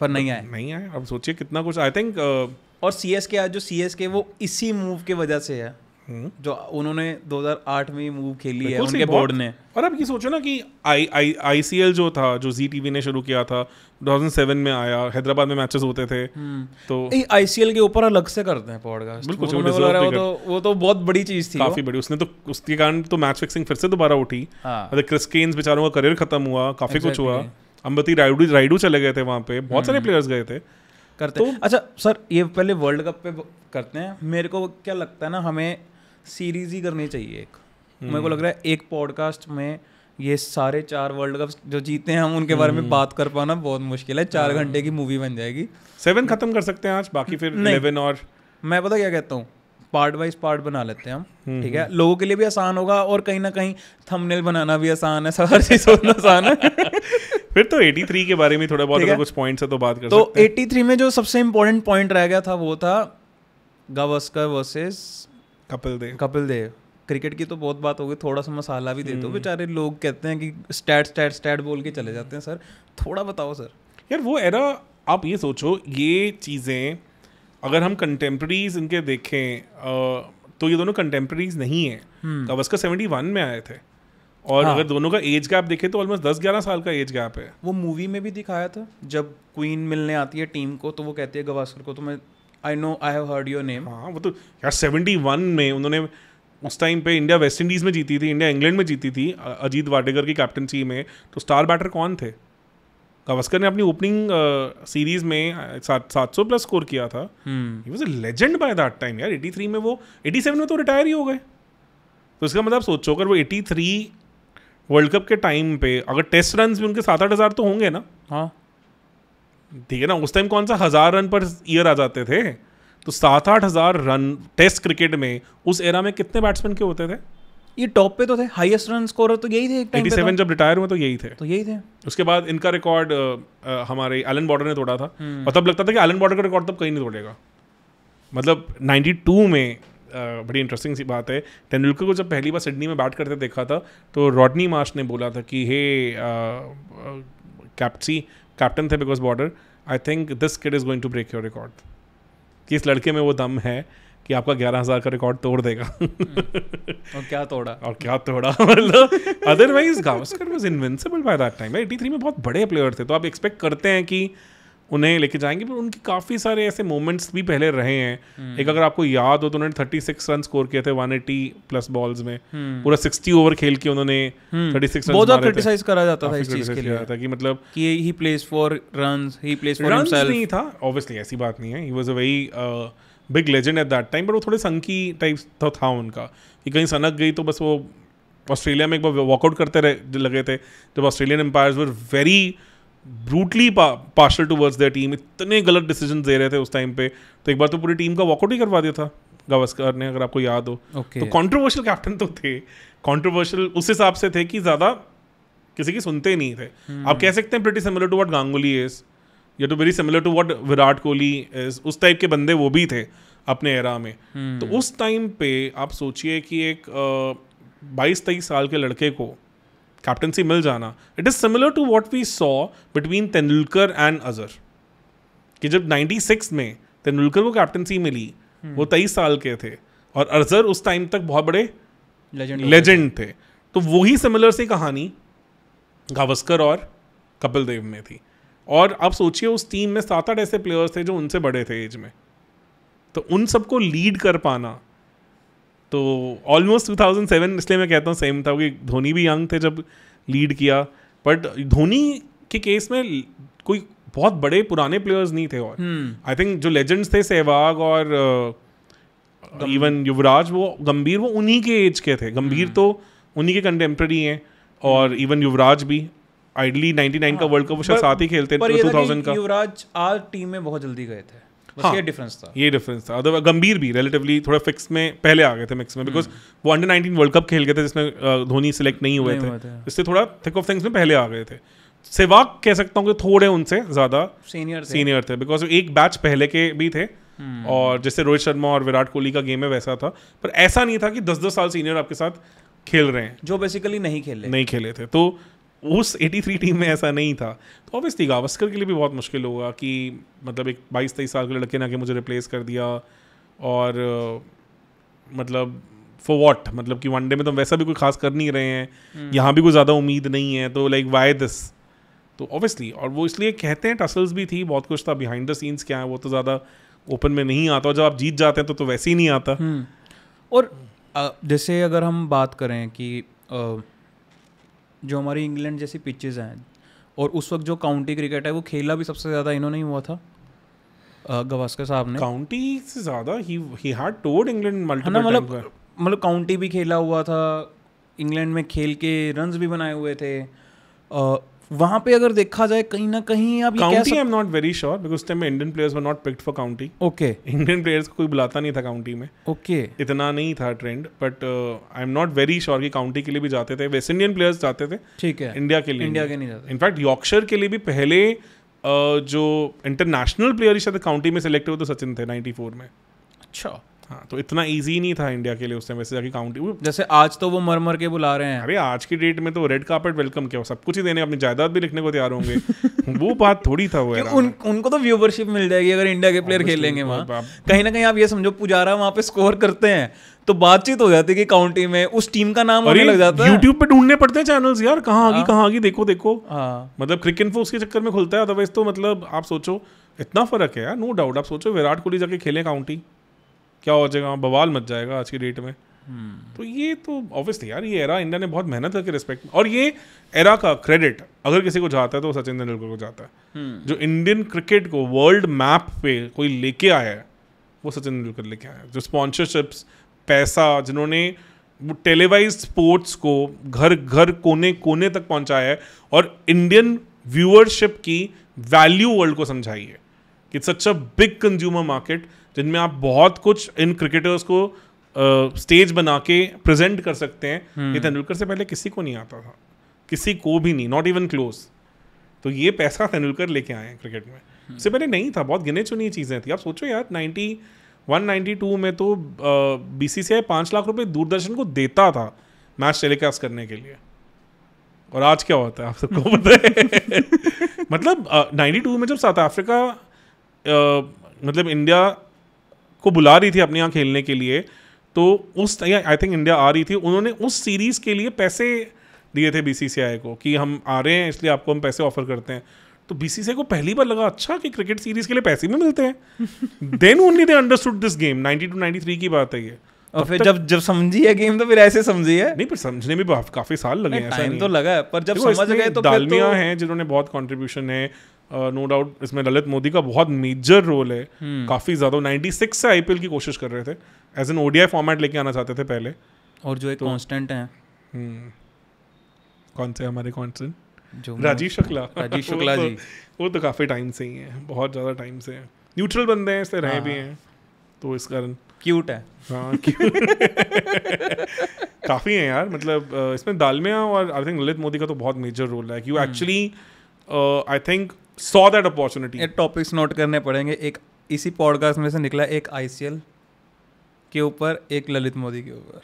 पर नहीं आए नहीं आए अब सोचिए कितना कुछ आई थिंक uh, और सी एस के आज जो सी एस के वो इसी मूव के वजह से है हम्म। जो उन्होंने 2008 में मूव खेली है उनके बोर्ड ने और अब ये सोचो ना कि आई आई आईसीएल जो था जो जी टीवी ने शुरू किया था 2007 में आया हैदराबाद में मैचेस होते थे हम्म। तो आईसीएल के ऊपर अलग से करते हैं पॉडकास्ट बिल्कुल वो, वो, तो, वो तो बहुत बड़ी चीज थी काफी बड़ी उसने तो उसके कारण तो मैच फिक्सिंग फिर से दोबारा उठी मतलब क्रिस केन्स बेचारों का करियर खत्म हुआ काफी कुछ हुआ अंबती राइडू राइडू चले गए थे वहाँ पे बहुत सारे प्लेयर्स हम्म। गए थे करते तो अच्छा सर ये पहले वर्ल्ड कप पे करते हैं मेरे को क्या लगता है ना हमें सीरीज ही करनी चाहिए एक हम्म। मेरे को लग रहा है एक पॉडकास्ट में ये सारे चार वर्ल्ड कप जो जीते हैं हम उनके बारे में हम्म। बात कर पाना बहुत मुश्किल है चार हाँ। घंटे की मूवी बन जाएगी सेवन खत्म कर सकते हैं आज बाकी फिर इलेवन और मैं पता क्या कहता हूँ पार्ट वाइज पार्ट बना लेते हैं हम हम्म, ठीक है लोगों के लिए भी आसान होगा और कहीं ना कहीं थंबनेल बनाना भी आसान है हर चीज सोचना आसान है फिर तो 83 के बारे में थोड़ा बहुत अगर कुछ पॉइंट्स है तो बात कर तो सकते हैं 83 में जो सबसे इम्पोर्टेंट पॉइंट रह गया था वो था गावस्कर वर्सेस कपिल देव कपिल देव क्रिकेट की तो बहुत बात हो गई थोड़ा सा मसाला भी दे दो हम्म। बेचारे लोग कहते हैं कि स्टैट स्टैट स्टैट बोल के चले जाते हैं सर थोड़ा बताओ सर यार वो एरा आप ये सोचो ये चीज़ें अगर हम कंटेम्प्रेरीज इनके देखें तो ये दोनों कंटेम्प्रेरीज नहीं है गवस्कर सेवेंटी वन में आए थे और हाँ. अगर दोनों का एज गैप देखे तो ऑलमोस्ट दस ग्यारह साल का एज गैप है वो मूवी में भी दिखाया था जब क्वीन मिलने आती है टीम को तो वो कहती है गवास्कर को तो मैं I know I have heard your name हाँ वो तो यार सेवेंटी वन में उन्होंने उस टाइम पे इंडिया वेस्ट इंडीज़ में जीती थी इंडिया इंग्लैंड में जीती थी अजीत वाडेकर की कैप्टनसी में तो स्टार बैटर कौन थे गावस्कर ने अपनी ओपनिंग सीरीज में सात सात सौ प्लस स्कोर किया था he was a legend by that time यार एटी थ्री में वो एटी सेवन में तो रिटायर ही हो गए तो इसका मतलब सोचो अगर वो एटी थ्री वर्ल्ड कप के टाइम पे अगर टेस्ट रन भी उनके सात आठ हज़ार तो होंगे ना हाँ ठीक है ना उस टाइम कौन सा हज़ार रन पर ईयर आ जाते थे तो सात आठ हज़ार रन टेस्ट क्रिकेट में उस एरा में कितने बैट्समैन के होते थे ये टॉप पे तो थे हाईएस्ट रन स्कोरर तो यही थे एक टाइम तो? जब रिटायर हुए तो यही थे तो यही थे उसके बाद इनका रिकॉर्ड हमारे एलन बॉर्डर ने तोड़ा था हम्म। और तब लगता था कि एलन बॉर्डर का रिकॉर्ड तब कहीं नहीं तोड़ेगा मतलब 92 में बड़ी इंटरेस्टिंग सी बात है तेंदुलकर को जब पहली बार सिडनी में बैट करते देखा था तो रॉडनी मार्श ने बोला था कि हे कैप्सी कैप्टन थे because Border I think this kid is going to break your record कि इस लड़के में वो दम है कि आपका ग्यारह हज़ार का रिकॉर्ड तोड़ देगा और क्या तोड़ा और क्या तोड़ा मतलब otherwise Gavaskar was invincible by that time eighty three में बहुत बड़े प्लेयर थे तो आप एक्सपेक्ट करते हैं कि उन्हें लेके जाएंगे पर उनके काफ़ी सारे ऐसे मोमेंट्स भी पहले रहे हैं हम्म। एक अगर आपको याद हो तो उन्होंने थर्टी सिक्स रन स्कोर किए थे वन एटी प्लस बॉल्स में हम्म। पूरा सिक्सटी ओवर खेल के उन्होंने थर्टी हम्म। सिक्स बहुत ज़्यादा क्रिटिसाइज करा जाता था इस चीज़ के लिए था कि मतलब कि he plays for run he plays for himself नहीं था ऑब्वियसली ऐसी बात नहीं है he was a very big legend at that time but वो थोड़े संकी टाइप तो था उनका कि कहीं सनक गई तो बस वो ऑस्ट्रेलिया में एक बार वॉकआउट करते रहे लगे थे जब Australian umpire were very brutally partial to their team इतने गलत डिसीजन दे रहे थे उस टाइम पे तो एक बार तो पूरी टीम का वॉकआउट ही करवा दिया था गावस्कर ने अगर आपको याद हो okay. तो कॉन्ट्रोवर्शियल कैप्टन तो थे कॉन्ट्रोवर्शियल उस हिसाब से थे कि ज़्यादा किसी की सुनते नहीं थे hmm. आप कह सकते हैं pretty similar to what Ganguly is या to very similar to what Virat Kohli is उस टाइप के बंदे वो भी थे अपने एरा में hmm. तो उस टाइम पे आप सोचिए कि एक बाईस तेईस साल के लड़के को कैप्टनसी मिल जाना it is similar to what we saw between Tendulkar and Azhar कि जब 96 में तेंदुलकर को कैप्टनसी मिली hmm. वो तेईस साल के थे और अजहर उस टाइम तक बहुत बड़े लेजेंड थे तो वही सिमिलर सी कहानी गावस्कर और कपिल देव में थी और आप सोचिए उस टीम में सात आठ ऐसे प्लेयर्स थे जो उनसे बड़े थे एज में तो उन सबको लीड कर पाना तो ऑलमोस्ट 2007 इसलिए मैं कहता हूँ सेम था कि धोनी भी यंग थे जब लीड किया बट धोनी के केस में कोई बहुत बड़े पुराने प्लेयर्स नहीं थे और आई हम्म। थिंक जो लेजेंड्स थे सहवाग और इवन uh, युवराज वो गंभीर वो उन्हीं के एज के थे गंभीर हम्म। तो उन्हीं के कंटेम्प्रेरी हैं और इवन युवराज भी आइडली 99 का वर्ल्ड हाँ, कप वो शायद साथ ही खेलते थे 2000 का युवराज आज टीम में बहुत जल्दी गए थे हाँ, ये डिफरेंस था ये डिफरेंस था गंभीर भी रिलेटिवली थोड़ा फिक्स में पहले आ गए थे मिक्स में बिकॉज हम्म। वो अंडर नाइनटीन वर्ल्ड कप खेल गए थे जिसमें धोनी सिलेक्ट नहीं हुए थे इससे थोड़ा थिक ऑफ थिंग्स में पहले आ गए थे सेवाग कह सकता हूँ कि थोड़े उनसे ज़्यादा सीनियर सीनियर थे बिकॉज एक बैच पहले के भी थे हम्म। और जैसे रोहित शर्मा और विराट कोहली का गेम है वैसा था पर ऐसा नहीं था कि दस दस साल सीनियर आपके साथ खेल रहे हैं जो बेसिकली नहीं खेले नहीं खेले थे तो उस 83 टीम में ऐसा नहीं था तो ऑब्वियसली गावस्कर के लिए भी बहुत मुश्किल होगा कि मतलब एक बाईस तेईस साल के लड़के ने आके मुझे रिप्लेस कर दिया और मतलब फॉर वॉट मतलब कि वनडे में तो वैसा भी कोई खास कर नहीं रहे हैं हम्म। यहाँ भी कोई ज़्यादा उम्मीद नहीं है तो लाइक वाई दिस तो ऑब्वियसली और वो इसलिए कहते हैं टसल्स भी थी बहुत कुछ था बिहाइंड द सीन्स क्या है वो तो ज़्यादा ओपन में नहीं आता और जब आप जीत जाते हैं तो तो वैसे ही नहीं आता हम्म। और जैसे अगर हम बात करें कि जो हमारी इंग्लैंड जैसी पिचेज हैं और उस वक्त जो काउंटी क्रिकेट है वो खेला भी सबसे ज़्यादा इन्होंने ही हुआ था गवास्कर साहब ने काउंटी से ज़्यादा ही ही हार्ड टोर्ड इंग्लैंड मतलब मतलब काउंटी भी खेला हुआ था इंग्लैंड में खेल के रन भी बनाए हुए थे वहां पे अगर देखा जाए कहीं ना कहीं आप county I am not very sure because उस time Indian players were not picked for county okay Indian players को कोई बुलाता नहीं था काउंटी में ओके okay. इतना नहीं था trend but I am not very sure कि काउंटी के लिए भी जाते थे वेस्ट इंडियन प्लेयर्स जाते थे ठीक है इंडिया के लिए इंडिया के नहीं जाते इनफैक्ट यॉर्कशर के लिए भी पहले uh, जो इंटरनेशनल प्लेयर ही शायद काउंटी में सेलेक्ट हुए तो सचिन थे नाइन्टी में अच्छा हाँ तो इतना ईजी नहीं था इंडिया के लिए उस समय वैसे जाके काउंटी जैसे आज तो वो मर मर के बुला रहे हैं अरे आज की डेट में तो रेड कार्पेट वेलकम किया सब कुछ ही देने अपनी जायदाद भी लिखने को तैयार होंगे वो बात थोड़ी था वो उन, उनको तो व्यूवरशिप मिल जाएगी अगर इंडिया के प्लेयर खेलेंगे वहाँ कहीं ना कहीं आप ये समझो पुजारा वहाँ पे स्कोर करते हैं तो बातचीत हो जाती है कि काउंटी में उस टीम का नाम अरे लग जाता है यूट्यूब पे ढूंढने पड़ते हैं चैनल्स यार कहाँ आगे हाँ। कहाँ आगे गई देखो देखो हाँ। मतलब क्रिकेट फोर्स के चक्कर में खुलता है अदरवाइज तो मतलब आप सोचो इतना फर्क है यार नो डाउट आप सोचो विराट कोहली जाके खेले काउंटी क्या हो जाएगा बवाल मच जाएगा आज की डेट में hmm. तो ये तो ऑब्वियसली यार ये एरा इंडिया ने बहुत मेहनत करके रिस्पेक्ट और ये एरा का क्रेडिट अगर किसी को जाता है तो सचिन तेंदुलकर को जाता है hmm. जो इंडियन क्रिकेट को वर्ल्ड मैप पे कोई लेके आया है वो सचिन तेंदुलकर लेके आया है जो स्पॉन्सरशिप्स पैसा जिन्होंने वो टेलीवाइज स्पोर्ट्स को घर घर कोने कोने तक पहुंचाया है और इंडियन व्यूअरशिप की वैल्यू वर्ल्ड को समझाई है कि such a big consumer market जिनमें आप बहुत कुछ इन क्रिकेटर्स को स्टेज uh, बना के प्रेजेंट कर सकते हैं हम्म। ये तेंदुलकर से पहले किसी को नहीं आता था किसी को भी नहीं नॉट इवन क्लोज तो ये पैसा तेंदुलकर लेके आए हैं क्रिकेट में उससे हम्म। पहले नहीं था बहुत गिने चुनी चीज़ें थी आप सोचो यार नाइन्टी वन नाइन्टी टू में तो बी सी सी आई पाँच लाख रुपये दूरदर्शन को देता था मैच टेलीकास्ट करने के लिए और आज क्या होता है आप सबको पता है मतलब नाइन्टी uh, टू में जब साउथ अफ्रीका uh, मतलब इंडिया को बुला रही थी अपने यहाँ खेलने के लिए तो उस आई थिंक इंडिया आ रही थी उन्होंने उस सीरीज़ के लिए पैसे दिए थे बी को कि हम आ रहे हैं इसलिए आपको हम पैसे ऑफर करते हैं तो बी को पहली बार लगा अच्छा कि क्रिकेट सीरीज के लिए पैसे भी मिलते हैं then only they understood this game ninety two 93 की बात है ये और फिर जब जब समझी है गेम तो फिर ऐसे समझी है नहीं पर समझने में काफी साल लगे हैं टाइम तो लगा है पर जब समझ गए तो दालमिया तो... हैं जिन्होंने बहुत कंट्रीब्यूशन है नो uh, डाउट इसमें ललित मोदी का बहुत मेजर रोल है hmm. काफ़ी ज़्यादा नाइन्टी सिक्स से आईपीएल की कोशिश कर रहे थे एज एन ओडीआई फॉर्मेट लेके आना चाहते थे पहले और जो एक कांस्टेंट तो- हैं hmm. कौन से हमारे कांस्टेंट राजीव शुक्ला राजीव शुक्ला तो- जी वो तो काफ़ी टाइम से ही है बहुत ज़्यादा टाइम से है न्यूट्रल बंदे हैं इससे रहे हाँ। भी हैं तो इस कारण क्यूट है हाँ काफ़ी है यार मतलब इसमें दालमिया और आई थिंक ललित मोदी का तो बहुत मेजर रोल है कि वो actually I think saw that opportunity topics note करने पड़ेंगे एक इसी पॉडकास्ट में से निकला एक आईसीएल के ऊपर एक ललित मोदी के ऊपर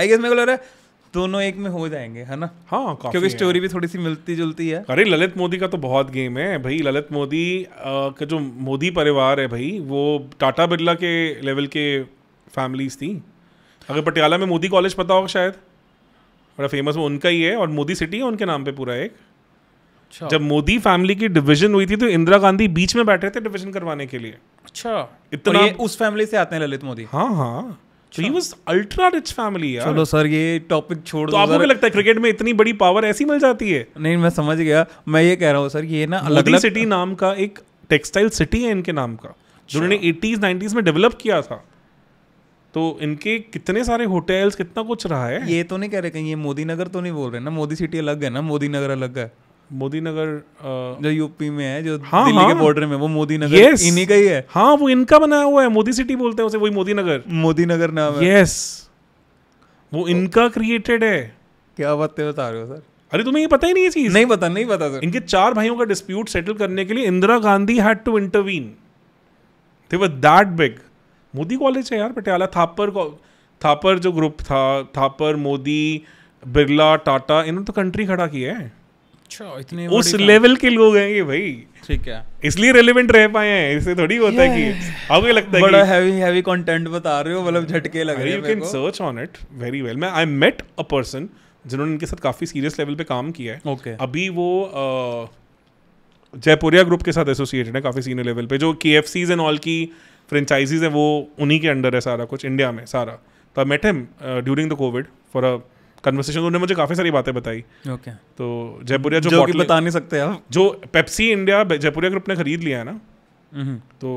आई गेस मेरे को लग रहा है दोनों एक में हो जाएंगे है ना हाँ क्योंकि स्टोरी भी थोड़ी सी मिलती जुलती है अरे ललित मोदी का तो बहुत गेम है भाई ललित मोदी का जो मोदी परिवार है भाई वो टाटा बिरला के लेवल के फैमिलीज थी अगर पटियाला में मोदी कॉलेज पता होगा शायद बड़ा फेमस वो उनका ही है और मोदी सिटी है उनके नाम पे पूरा एक अच्छा। जब मोदी फैमिली की डिवीजन हुई थी तो इंदिरा गांधी बीच में बैठे थे डिवीजन करवाने के लिए अच्छा इतना ये उस फैमिली से आते हैं ललित मोदी हाँ हाँ अल्ट्रा रिच फैमिली यार चलो सर ये टॉपिक छोड़ तो आपको क्या लगता है क्रिकेट में इतनी बड़ी पावर ऐसी मिल जाती है नहीं मैं समझ गया मैं ये कह रहा हूँ सर ये ना अलग अलग सिटी नाम का एक टेक्सटाइल सिटी है इनके नाम का जो अच्छा। उन्होंने एटीज नाइनटीज में डेवलप किया था तो इनके कितने सारे होटल्स कितना कुछ रहा है ये तो नहीं कह रहे कहीं ये मोदी नगर तो नहीं बोल रहे ना मोदी सिटी अलग है ना मोदी नगर अलग है मोदी नगर जो यूपी में है जो हाँ, दिल्ली हाँ, के बॉर्डर में वो मोदी नगर yes, इन्हीं का ही है हाँ वो इनका बनाया हुआ है मोदी सिटी बोलते हैं उसे वही मोदी नगर मोदी नगर नाम है यस वो इनका क्रिएटेड है क्या बातें बता रहे हो सर अरे तुम्हें ये पता ही नहीं है चीज नहीं पता नहीं पता सर इनके चार भाइयों का डिस्प्यूट सेटल करने के लिए Indira Gandhi had to intervene they were that big Modi college है यार पटियाला थापर थापर जो ग्रुप था थापर मोदी बिरला टाटा इन्होंने तो कंट्री खड़ा किया है अच्छा उस लेवल के लोग हैं ये भाई ठीक है इसलिए रेलिवेंट रह पाए हैं इससे थोड़ी होता है कि आपको लगता है बड़ा हैवी हैवी कंटेंट बता रहे हो मतलब झटके लग रहे हैं you can search on it very well मैं आई मेट अ पर्सन जिन्होंने इनके साथ काफ़ी सीरियस लेवल पे काम किया है ओके okay. अभी वो जयपुरिया ग्रुप के साथ एसोसिएटेड है काफ़ी सीनियर लेवल पे जो के एंड ऑल की फ्रेंचाइजीज है वो उन्हीं के अंडर है सारा कुछ इंडिया में सारा तो I met him during the COVID for a conversation उन्होंने मुझे काफ़ी सारी बातें बताई ओके तो जयपुरिया जो, जो कि बता नहीं सकते आप जो पेप्सी इंडिया जयपुरिया ग्रुप ने खरीद लिया है ना हम्म। तो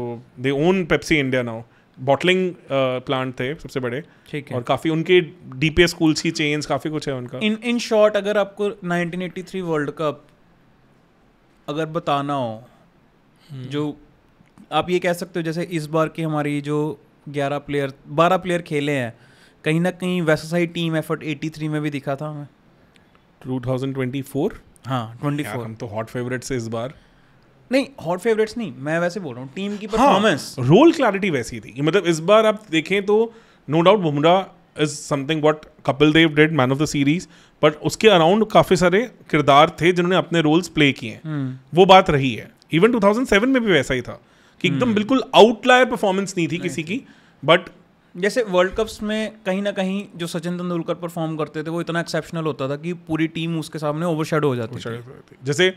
they own Pepsi India now bottling plant थे सबसे बड़े ठीक है और काफ़ी उनके डीपीएस स्कूल्स की चेन्स काफ़ी कुछ है उनका इन इन शॉर्ट अगर आपको 1983 वर्ल्ड कप अगर बताना हो हम्म। जो आप ये कह सकते हो जैसे इस बार की हमारी जो 11 प्लेयर 12 प्लेयर खेले हैं कहीं ना कहीं वैसा सही टीम एफर्ट 83 में भी दिखा था हमें 2024 हाँ 24 हम तो हॉट फेवरेट्स से इस बार नहीं हॉट फेवरेट्स नहीं मैं वैसे बोल रहा हूँ टीम की परफॉर्मेंस हाँ, रोल क्लैरिटी वैसी थी कि मतलब इस बार आप देखें तो no doubt Bumrah is something what Kapil Dev did man of the series but उसके अराउंड काफ़ी सारे किरदार थे जिन्होंने अपने रोल्स प्ले किए हैं हम्म। वो बात रही है इवन 2007 में भी वैसा ही था कि हम्म। एकदम बिल्कुल आउटलायर परफॉर्मेंस नहीं थी नहीं। किसी की बट जैसे वर्ल्ड कप्स में कहीं ना कहीं जो सचिन तेंदुलकर परफॉर्म करते थे वो इतना एक्सेप्शनल होता था कि पूरी टीम उसके सामने ओवरशेड हो जाती थी जैसे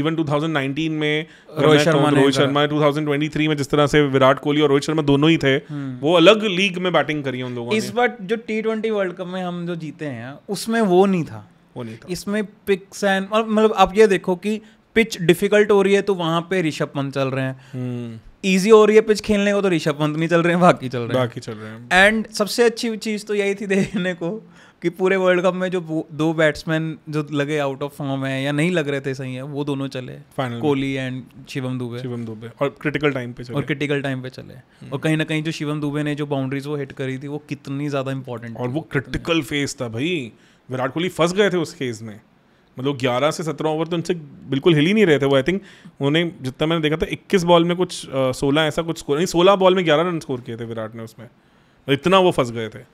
इवन 2019 में रोहित शर्मा तो रोहित शर्मा 2023 में जिस तरह से विराट कोहली और रोहित शर्मा दोनों ही थे हम्म। वो अलग लीग में बैटिंग करी उन लोगों इस बार जो टी ट्वेंटी वर्ल्ड कप में हम जो जीते हैं उसमें वो नहीं था वो नहीं था इसमें पिक्स एंड मतलब आप ये देखो कि पिच डिफिकल्ट हो रही है तो वहाँ पे ऋषभ पंत चल रहे हैं हम्म। ईजी हो रही है पिच खेलने को तो ऋषभ पंत नहीं चल रहे हैं बाकी चल रहे हैं बाकी चल रहे हैं एंड सबसे अच्छी चीज़ तो यही थी देखने को कि पूरे वर्ल्ड कप में जो दो बैट्समैन जो लगे आउट ऑफ फॉर्म है या नहीं लग रहे थे सही है वो दोनों चले कोहली एंड शिवम दुबे शिवम दुबे और क्रिटिकल टाइम पे चले और क्रिटिकल टाइम पे चले हम्म। और कहीं ना कहीं जो शिवम दुबे ने जो बाउंड्रीज वो हिट करी थी वो कितनी ज़्यादा इंपॉर्टेंट और वो क्रिटिकल फेज था भाई विराट कोहली फंस गए थे उस फेज में मतलब ग्यारह से सत्रह ओवर तो उनसे बिल्कुल हिल ही नहीं रहे थे वो आई थिंक उन्होंने जितना मैंने देखा था इक्कीस बॉल में कुछ सोलह ऐसा कुछ स्कोर नहीं सोलह बॉल में ग्यारह रन स्कोर किए थे विराट ने उसमें मतलब इतना वो फंस गए थे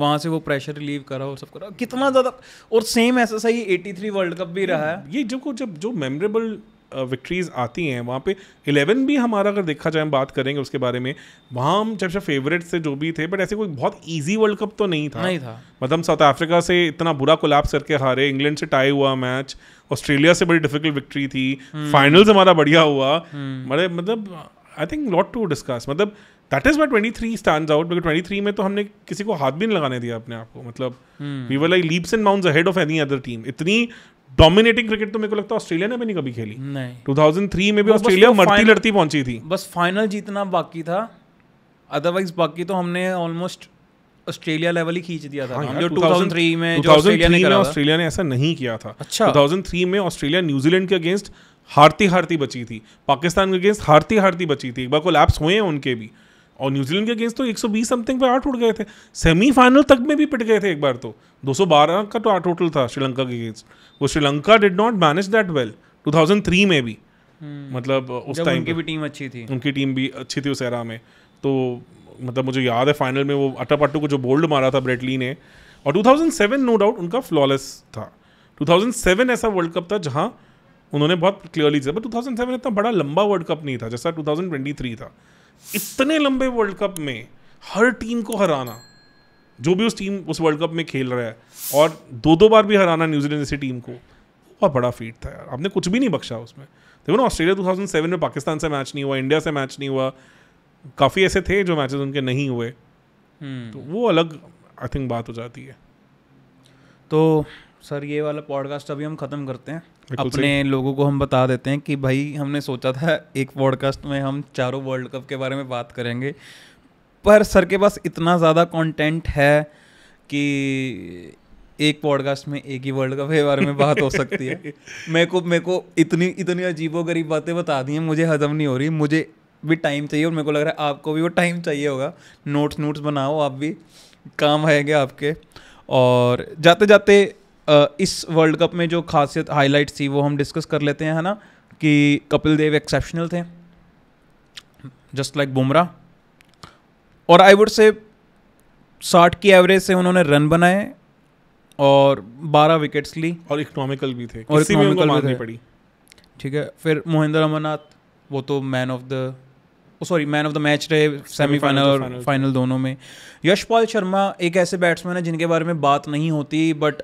वहाँ से वो प्रेशर रिलीव करा और सब करा कितना ज़्यादा और सेम ऐसा सही एटी थ्री वर्ल्ड कप भी रहा है ये जो जब जो मेमोरेबल विक्ट्रीज़ आती हैं वहाँ पे इलेवन भी हमारा अगर देखा जाए हम बात करेंगे उसके बारे में वहाँ हम जब से फेवरेट से जो भी थे बट ऐसे कोई बहुत ईजी वर्ल्ड कप तो नहीं था नहीं था मतलब साउथ अफ्रीका से इतना बुरा कोलैप्स करके हारे इंग्लैंड से टाई हुआ मैच ऑस्ट्रेलिया से बड़ी डिफिकल्ट विक्ट्री थी फाइनल्स हम्म। हमारा बढ़िया हुआ हम्म। बड़े मतलब I think lot to discuss मतलब that is why twenty three stand out because twenty three में तो हमने किसी को हाथ भी नहीं लगाने दिया अपने आप को मतलब we were like leaps and mounts ahead of any other team इतनी डोमिनेटिंग क्रिकेट तो मेरे को लगता है ऑस्ट्रेलिया ने भी नहीं कभी खेली नहीं 2003 में भी ऑस्ट्रेलिया मरती लड़ती पहुंची थी बस फाइनल जीतना बाकी था अदरवाइज बाकी तो हमने ऑलमोस्ट ऑस्ट्रेलिया लेवल ही खींच दिया था हाँ, जो 2003 में जो ऑस्ट्रेलिया ने ऑस्ट्रेलिया ने ऐसा नहीं किया था अच्छा 2003 में ऑस्ट्रेलिया न्यूजीलैंड के अगेंस्ट हारती हारती बची थी पाकिस्तान के अगेंस्ट हारती हारती बची थी एक बार कोलैप्स हुए हैं उनके भी और न्यूजीलैंड के अगेंस्ट तो 120 समथिंग पे आठ उठ गए थे सेमीफाइनल तक में भी पिट गए थे एक बार तो 212 का तो टोटल था श्रीलंका के अगेंस्ट वो Sri Lanka did not manage that well 2003 में भी हम्म। मतलब उस टाइम की भी टीम अच्छी थी उनकी टीम भी अच्छी थी उस एरा में तो मतलब मुझे याद है फाइनल में वो पट्टू को जो बोल्ड मारा था ब्रेटली ने और 2007 नो डाउट उनका फ्लॉलेस था 2007 ऐसा वर्ल्ड कप था जहाँ उन्होंने बहुत क्लियरली दिया बट 2007 इतना बड़ा लंबा वर्ल्ड कप नहीं था जैसा 2023 था इतने लंबे वर्ल्ड कप में हर टीम को हराना जो भी उस टीम उस वर्ल्ड कप में खेल रहा है और दो दो बार भी हराना न्यूजीलैंड जैसी टीम को बहुत बड़ा फीट था यार आपने कुछ भी नहीं बख्शा उसमें देखो ना ऑस्ट्रेलिया 2007 में पाकिस्तान से मैच नहीं हुआ इंडिया से मैच नहीं हुआ काफ़ी ऐसे थे जो मैचेस उनके नहीं हुए हम्म। तो वो अलग आई थिंक बात हो जाती है तो सर ये वाला पॉडकास्ट अभी हम ख़त्म करते हैं अपने लोगों को हम बता देते हैं कि भाई हमने सोचा था एक पॉडकास्ट में हम चारों वर्ल्ड कप के बारे में बात करेंगे पर सर के पास इतना ज़्यादा कंटेंट है कि एक पॉडकास्ट में एक ही वर्ल्ड कप के बारे में बात हो सकती है मेरे को मेरे को इतनी इतनी अजीबो गरीब बातें बता दी हैं मुझे हजम नहीं हो रही मुझे भी टाइम चाहिए और मेरे को लग रहा है आपको भी वो टाइम चाहिए होगा नोट्स नोट्स बनाओ आप भी काम आएंगे आपके और जाते जाते इस वर्ल्ड कप में जो खासियत हाईलाइट थी वो हम डिस्कस कर लेते हैं है ना कि कपिल देव एक्सेप्शनल थे जस्ट लाइक बुमराह और आई वुड से साठ की एवरेज से उन्होंने रन बनाए और बारह विकेट्स ली और इकोनॉमिकल भी थे और किसी भी पड़ी ठीक है फिर मोहिंद्र अमरनाथ वो तो man of the sorry man of the match रहे सेमीफाइनल और फाइनल दोनों में यशपाल शर्मा एक ऐसे बैट्समैन है जिनके बारे में बात नहीं होती बट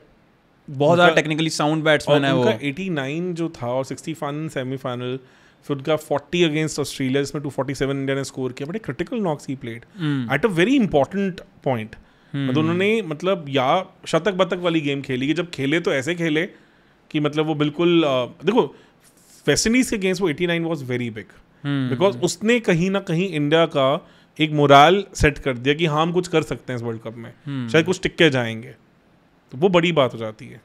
बहुत ज़्यादा टेक्निकली साउंड बैट्समैन है वो 89 जो था और 61 सेमीफाइनल फिर उनका 40 अगेंस्ट ऑस्ट्रेलिया जिसमें 247 इंडिया ने स्कोर किया but critical knocks he played at a very important point मतलब उन्होंने मतलब या शतक बतक वाली गेम खेली कि जब खेले तो ऐसे खेले कि मतलब वो बिल्कुल देखो वेस्टइंडीज के अगेंस्ट वो 89 वॉज वेरी बिग बिकॉज उसने कहीं ना कहीं इंडिया का एक मोराल सेट कर दिया कि हाँ हम कुछ कर सकते हैं इस वर्ल्ड कप में हम्म। शायद कुछ टिक्के जाएंगे तो वो बड़ी बात हो जाती है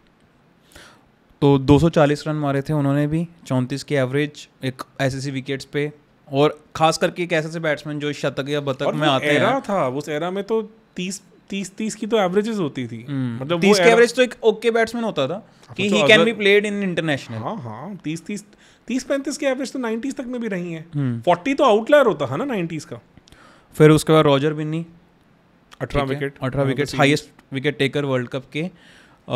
तो 240 रन मारे थे उन्होंने भी चौंतीस के एवरेज एक ऐसे विकेट्स पे और खास करके एक ऐसे बैट्समैन जो शतक या बतक में आते एरा हैं था उस एरा में तो तीस तीस तीस की तो एवरेजेस होती थी हम्म, मतलब तीस के एवरेज तो एक ओके बैट्समैन होता था हाँ, कि he can be played in international हाँ हाँ तीस तीस तीस पैंतीस की एवरेज तो नाइन्टीज तक में भी रही है फोर्टी हम्म। तो आउटलायर होता है ना नाइन्टीज का फिर उसके बाद रॉजर बिन्नी अठारह विकेट अठारह wicket highest wicket taker world cup के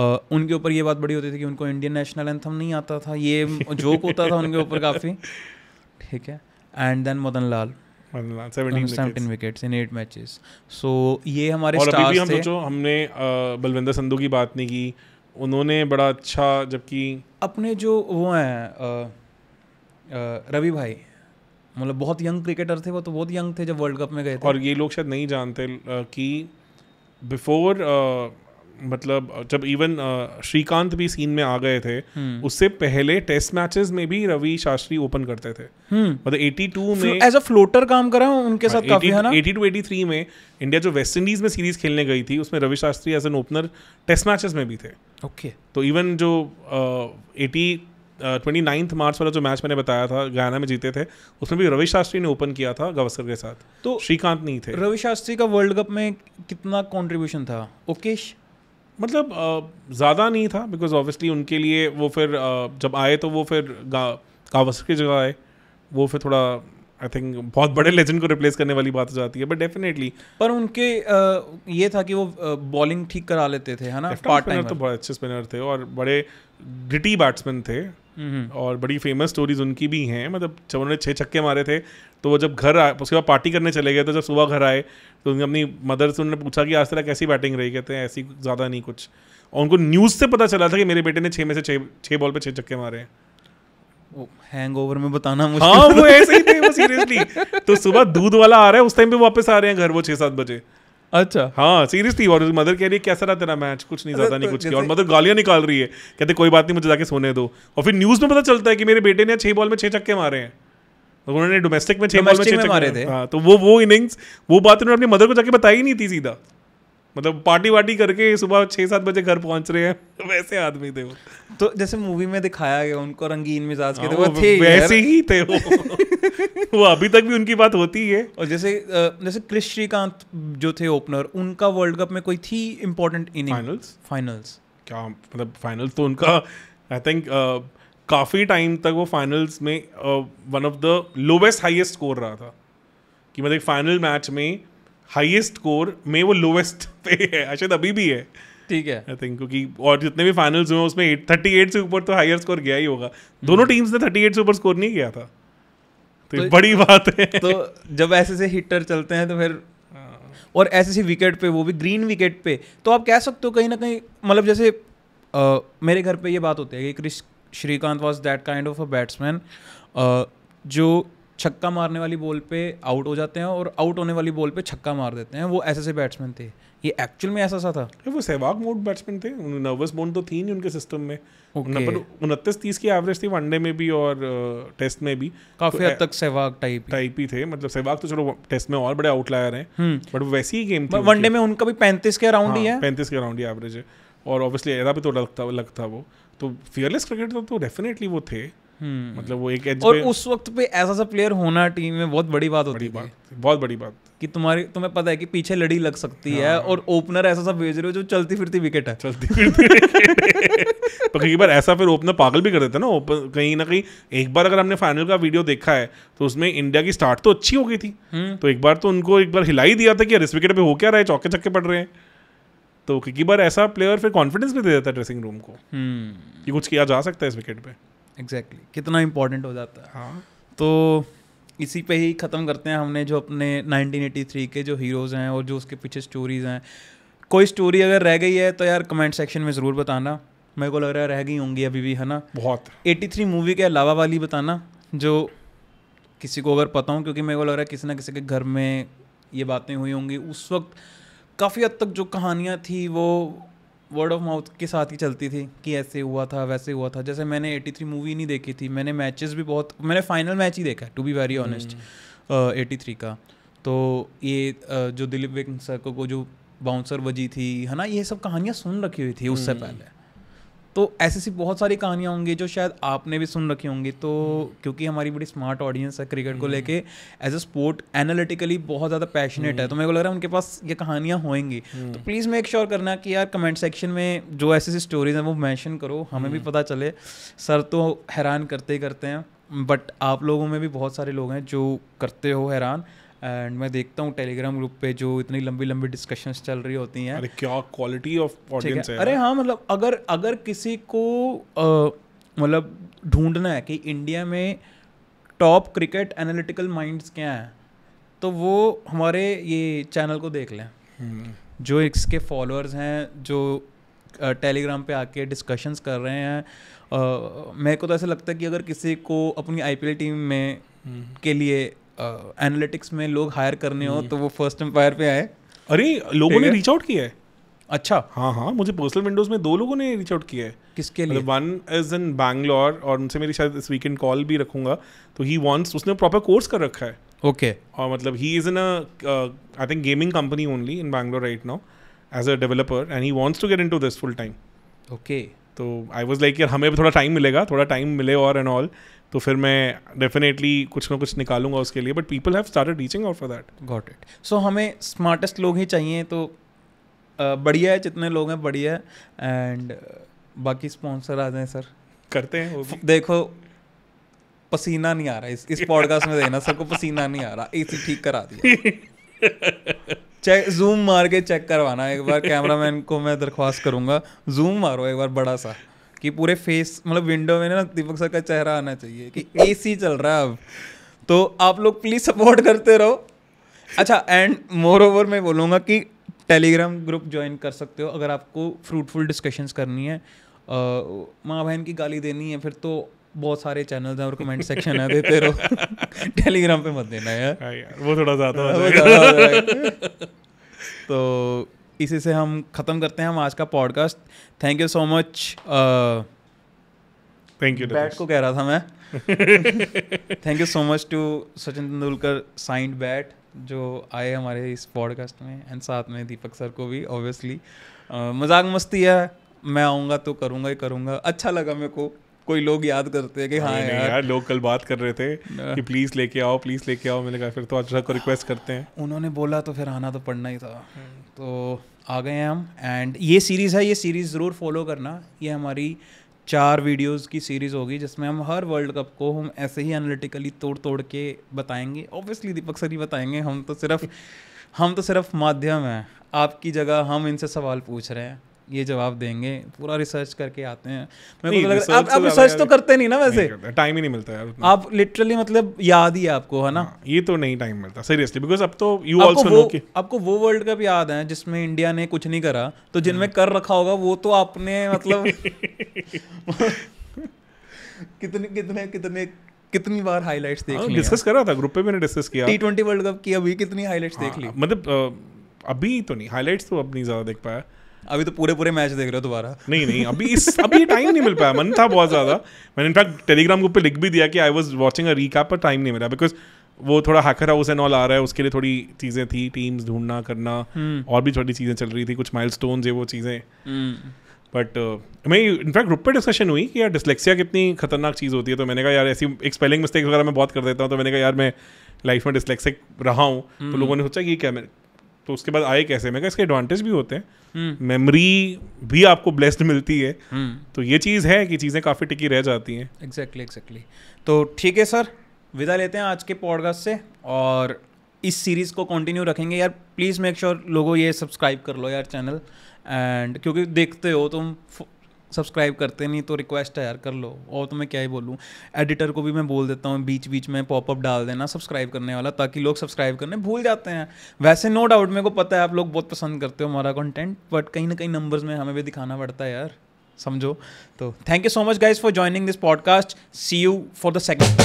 Uh, उनके ऊपर ये बात बड़ी होती थी कि उनको इंडियन नेशनल एंथम नहीं आता था ये जोक होता था उनके ऊपर काफ़ी ठीक है and then Madan Lal seventeen wickets in eight matches so ये हमारे और अभी भी हम सोचो हमने बलविंदर संधू की बात नहीं की उन्होंने बड़ा अच्छा जबकि अपने जो वो हैं रवि भाई मतलब बहुत यंग क्रिकेटर थे वो तो बहुत यंग थे जब वर्ल्ड कप में गए थे और ये लोग शायद नहीं जानते कि बिफोर मतलब जब इवन श्रीकांत भी सीन में आ गए थे हम्म। उससे पहले टेस्ट मैचेस में भी रवि शास्त्री ओपन करते थे हम्म। मतलब 82 में एज अ फ्लोटर काम कर रहा हूं उनके साथ हाँ, काफी है ना 82 टू 83 में इंडिया जो वेस्ट इंडीज में सीरीज खेलने गई थी उसमें Ravi Shastri as an opener test matches में भी थे ओके okay. तो इवन जो एटी ट्वेंटी नाइन्थ मार्च वाला जो मैच मैंने बताया था गायना में जीते थे उसमें भी रवि शास्त्री ने ओपन किया था गावस्कर के साथ तो श्रीकांत नहीं थे रवि शास्त्री का वर्ल्ड कप में कितना कॉन्ट्रीब्यूशन था ओकेश मतलब ज़्यादा नहीं था बिकॉज ऑब्वियसली उनके लिए वो फिर जब आए तो वो फिर गावस्कर की जगह आए वो फिर थोड़ा आई थिंक बहुत बड़े लेजेंड को रिप्लेस करने वाली बात हो जाती है बट डेफिनेटली पर उनके आ, ये था कि वो बॉलिंग ठीक करा लेते थे है ना पार्ट टाइम तो बड़े अच्छे स्पिनर थे और बड़े डिटी बैट्समैन थे हम्म। और बड़ी फेमस स्टोरीज उनकी भी हैं मतलब जब उन्होंने छः छक्के मारे थे तो वो जब घर आए उसके बाद पार्टी करने चले गए तो जब सुबह घर आए तो उनकी अपनी मदर से उन्होंने पूछा कि आज तरह कैसी बैटिंग रही कहते हैं ऐसी ज़्यादा नहीं कुछ और उनको न्यूज़ से पता चला था कि मेरे बेटे ने छः में से छः छः बॉल पर छः छक्के मारे हैं हैंगओवर में बताना मुझे हाँ वो ऐसे ही थे वो सीरियसली तो सुबह दूध वाला आ रहा है उस टाइम पे वापस आ रहे हैं घर वो छः सात बजे अच्छा हाँ सीरियस थी और मदर कह रही है कैसा रहा तेरा मैच कुछ नहीं ज्यादा नहीं तो कुछ और मदर गालियां निकाल रही है कहते कोई बात नहीं मुझे जाके सोने दो और फिर न्यूज में पता चलता है कि मेरे बेटे ने छह बॉल में छह छक्के मारे हैं तो उन्होंने डोमेस्टिक में छह बॉल में छह छक्के मारे थे हाँ, तो वो वो इनिंग्स वो बात उन्होंने अपनी मदर को जाके बताई नहीं थी सीधा मतलब पार्टी वार्टी करके सुबह छः सात बजे घर पहुंच रहे हैं वैसे आदमी थे वो तो जैसे मूवी में दिखाया गया उनको रंगीन मिजाज के थे हाँ, वो थे वैसे ही थे वो वो अभी तक भी उनकी बात होती है और जैसे जैसे क्रिश श्रीकांत जो थे ओपनर उनका वर्ल्ड कप में कोई थी इम्पोर्टेंट इनिंग फाइनल्स फाइनल्स क्या मतलब फाइनल्स तो उनका आई थिंक काफ़ी टाइम तक वो फाइनल्स में one of the lowest highest score रहा था कि मतलब फाइनल मैच में हाईएस्ट स्कोर में वो लोवेस्ट पे है शायद अभी भी है ठीक है आई थिंक क्योंकि और जितने भी फाइनल्स हुए उसमें थर्टी एट से ऊपर तो हायर स्कोर गया ही होगा दोनों टीम्स हम्म। ने थर्टी एट से ऊपर स्कोर नहीं किया था तो, तो बड़ी बात है तो जब ऐसे से हिटर चलते हैं तो फिर और ऐसे से विकेट पे वो भी ग्रीन विकेट पे तो आप कह सकते हो कहीं ना कहीं मतलब जैसे आ, मेरे घर पे ये बात होती है कि Kris Srikkanth was that kind of a batsman जो छक्का मारने वाली बॉल पे आउट हो जाते हैं और आउट होने वाली बॉल पे छक्का मार देते हैं वो ऐसे से बैट्समैन थे ये एक्चुअल में ऐसा सा था वो सहवाग मोड बैट्समैन थे नर्वस बोन तो थी नहीं उनके सिस्टम में उनतीस तीस की एवरेज थी वनडे में भी और टेस्ट में भी काफी तो हद तक सहवाग टाइप टाइप ही थे मतलब सहवाग तो चलो टेस्ट में और बड़े आउटलायर हैं बट हम्म। वैसी ही गेम थी वनडे में उनका भी पैंतीस के अराउंड ही हाँ, है पैंतीस के अराउंड ही एवरेज है और ऑब्वियसली ऐसा भी तो लगता लगता वो तो फियरलेस क्रिकेटर तो डेफिनेटली वो थे हम्म। मतलब वो एक एज और उस वक्त पे ऐसा सा प्लेयर होना टीम में बहुत बड़ी बात होती है बहुत बड़ी बात कि तुम्हारी तुम्हें पता है कि पीछे लड़ी लग सकती हाँ। है और ओपनर ऐसा सा भेज रहे हो जो चलती फिरती विकेट है चलती फिरती तो कई बार ऐसा फिर ओपनर पागल भी कर देता है ना ओपन कहीं ना कहीं एक बार अगर हमने फाइनल का वीडियो देखा है तो उसमें इंडिया की स्टार्ट तो अच्छी हो गई थी हम्म। तो एक बार तो उनको एक बार हिला ही दिया था कि यार इस विकेट पे हो क्या रहा है चौके छक्के पड़ रहे हैं तो कई बार ऐसा प्लेयर फिर कॉन्फिडेंस भी दे देता है ड्रेसिंग रूम को हम्म। कि कुछ किया जा सकता है इस विकेट पर एग्जैक्टली exactly. कितना इम्पोर्टेंट हो जाता है हाँ तो इसी पे ही ख़त्म करते हैं हमने जो अपने 1983 के जो हीरोज़ हैं और जो उसके पीछे स्टोरीज़ हैं कोई स्टोरी अगर रह गई है तो यार कमेंट सेक्शन में ज़रूर बताना मेरे को लग रहा है रह गई होंगी अभी भी है ना बहुत 83 मूवी के अलावा वाली बताना जो किसी को अगर पता हूँ क्योंकि मेरे को लग रहा है किसी ना किसी के घर में ये बातें हुई होंगी उस वक्त काफ़ी हद तक जो कहानियाँ थी वो वर्ड ऑफ माउथ के साथ ही चलती थी कि ऐसे हुआ था वैसे हुआ था जैसे मैंने 83 मूवी नहीं देखी थी मैंने मैचेस भी बहुत मैंने फाइनल मैच ही देखा to be very honest eighty three का तो ये uh, जो दिलीप विंग सर को जो बाउंसर बजी थी है ना ये सब कहानियाँ सुन रखी हुई थी उससे hmm. पहले तो ऐसी सी बहुत सारी कहानियाँ होंगी जो शायद आपने भी सुन रखी होंगी तो हम्म। क्योंकि हमारी बड़ी स्मार्ट ऑडियंस है क्रिकेट को हम्म। लेके एज अ स्पोर्ट एनालिटिकली बहुत ज़्यादा पैशनेट है हम्म। तो मेरे को लग रहा है उनके पास ये कहानियाँ होंगी तो प्लीज़ मेक श्योर करना कि यार कमेंट सेक्शन में जो ऐसी सी स्टोरीज हैं वो मैंशन करो हमें भी पता चले सर तो हैरान करते ही करते हैं बट आप लोगों में भी बहुत सारे लोग हैं जो करते हो हैरान एंड मैं देखता हूँ टेलीग्राम ग्रुप पे जो इतनी लंबी लंबी डिस्कशंस चल रही होती हैं अरे क्या क्वालिटी ऑफ ऑडियंस है अरे हाँ मतलब अगर अगर किसी को मतलब ढूंढना है कि इंडिया में टॉप क्रिकेट एनालिटिकल माइंड्स क्या हैं तो वो हमारे ये चैनल को देख लें हम्म। जो इसके फॉलोअर्स हैं जो टेलीग्राम पे आके डिस्कशंस कर रहे हैं मेरे को तो ऐसा लगता है कि अगर किसी को अपनी आईपीएल टीम में हम्म। के लिए एनालिटिक्स में लोग हायर करने हो हम्म। तो वो फर्स्ट एम्पायर पे आए अरे लोगों ने रीच आउट किया है अच्छा हाँ हाँ मुझे पर्सनल विंडोज में दो लोगों ने रीच आउट किया है किसके लिए वन इज इन बैंगलोर और उनसे मेरी शायद इस वीकेंड कॉल भी रखूंगा तो ही वांट्स उसने प्रॉपर कोर्स कर रखा है ओके okay. और मतलब he is in I think gaming company only in Bangalore right now as a developer and he wants to get into this full time okay तो आई वॉज लाइक यार हमें भी थोड़ा टाइम मिलेगा थोड़ा टाइम मिले और एंड ऑल तो फिर मैं डेफिनेटली कुछ ना कुछ निकालूंगा उसके लिए but people have started reaching out for that got it so हमें स्मार्टेस्ट लोग ही चाहिए तो बढ़िया है जितने लोग हैं बढ़िया है एंड बाकी स्पॉन्सर आ जाए सर करते हैं वो देखो पसीना नहीं आ रहा इस इस पॉडकास्ट में देना सबको पसीना नहीं आ रहा ए ठीक करा दिया चेक जूम मार के चेक करवाना एक बार कैमरामैन को मैं दरख्वास्त करूंगा जूम मारो एक बार बड़ा सा कि पूरे फेस मतलब विंडो में ना दीपक सर का चेहरा आना चाहिए कि एसी चल रहा है अब तो आप लोग प्लीज़ सपोर्ट करते रहो अच्छा एंड मोर ओवर मैं बोलूँगा कि टेलीग्राम ग्रुप ज्वाइन कर सकते हो अगर आपको फ्रूटफुल डिस्कशंस करनी है माँ बहन की गाली देनी है फिर तो बहुत सारे चैनल्स हैं और कमेंट सेक्शन है देते रहो टेलीग्राम पे मत देना यार, हाँ यार वो थोड़ा ज़्यादा तो इसी से हम ख़त्म करते हैं हम आज का podcast thank you so much thank you bat को कह रहा था मैं thank you so much to Sachin Tendulkar signed bat जो आए हमारे इस पॉडकास्ट में एंड साथ में दीपक सर को भी ऑब्वियसली uh, मजाक मस्ती है मैं आऊँगा तो करूँगा ही करूँगा अच्छा लगा मेरे को कोई लोग याद करते हैं कि हाँ यार, यार लोग कल बात कर रहे थे कि प्लीज़ लेके आओ प्लीज़ लेके आओ मैंने कहा फिर तो अच्छा को रिक्वेस्ट करते हैं उन्होंने बोला तो फिर आना तो पड़ना ही था तो आ गए हैं हम एंड ये सीरीज़ है ये सीरीज़ ज़रूर फॉलो करना ये हमारी चार वीडियोस की सीरीज़ होगी जिसमें हम हर वर्ल्ड कप को हम ऐसे ही एनालिटिकली तोड़ तोड़ के बताएंगे ऑब्वियसली दीपक सर ही बताएंगे हम तो सिर्फ हम तो सिर्फ माध्यम हैं आपकी जगह हम इनसे सवाल पूछ रहे हैं ये जवाब देंगे पूरा रिसर्च करके आते हैं मैं को लग रहा है आप, आप रिसर्च तो करते नहीं ना वैसे टाइम ही नहीं मिलता है आप लिटरली मतलब याद ही है आपको है ना हाँ, ये तो नहीं टाइम मिलता सीरियसली बिकॉज अब तो यू ऑल्सो नो कि आपको वो वर्ल्ड कप याद है जिसमें इंडिया ने कुछ नहीं करा तो जिनमें हाँ। कर रखा होगा वो तो आपने मतलब कितने कितने कितने कितनी बार हाईलाइट्स देख हाँ, ली डिस्कस कर रहा था ग्रुप पे मैंने डिस्कस किया टी ट्वेंटी वर्ल्ड कप की अभी कितनी हाईलाइट्स देख ली मतलब अभी तो नहीं हाईलाइट्स तो अब नहीं ज़्यादा देख पाया अभी तो पूरे पूरे मैच देख रहे हो दोबारा नहीं नहीं अभी इस अभी टाइम नहीं मिल पाया मन था बहुत ज़्यादा मैंने इनफैक्ट टेलीग्राम ग्रुप पे लिख भी दिया कि I was watching a recap पर टाइम नहीं मिला बिकॉज वो थोड़ा हैकर हाउस एंड ऑल आ रहा है उसके लिए थोड़ी चीज़ें थी टीम्स ढूंढना करना हम्म। और भी थोड़ी चीज़ें चल रही थी कुछ माइल स्टोन वो चीज़ें बट हम्म। uh, मैं इनफैक्ट ग्रुप पे डिस्कशन हुई कि यार डिस्लेक्सिया कितनी खतरनाक चीज़ होती है तो मैंने कहा यार ऐसी एक स्पेलिंग मिस्टेक वगैरह मैं बहुत कर देता हूँ तो मैंने कहा यार मैं लाइफ में डिसलेक्सिक रहा हूँ तो हम्म। लोगों ने सोचा कि क्या मैं तो उसके बाद आए कैसे मैं कहा इसके एडवांटेज भी होते हैं हम्म। मेमोरी भी आपको ब्लेस्ड मिलती है हम्म। तो ये चीज़ है कि चीज़ें काफ़ी टिकी रह जाती हैं एग्जैक्टली एग्जैक्टली तो ठीक है सर विदा लेते हैं आज के पॉडकास्ट से और इस सीरीज़ को कंटिन्यू रखेंगे यार प्लीज़ मेक श्योर लोगों ये सब्सक्राइब कर लो यार चैनल एंड क्योंकि देखते हो तुम सब्सक्राइब करते नहीं तो रिक्वेस्ट है यार कर लो और तो मैं क्या ही बोलूँ एडिटर को भी मैं बोल देता हूँ बीच बीच में पॉपअप डाल देना सब्सक्राइब करने वाला ताकि लोग सब्सक्राइब करने भूल जाते हैं वैसे नो डाउट मेरे को पता है आप लोग बहुत पसंद करते हो हमारा कॉन्टेंट बट कहीं ना कहीं नंबर्स में हमें भी दिखाना पड़ता है यार समझो तो thank you so much guys for joining this podcast see you for the second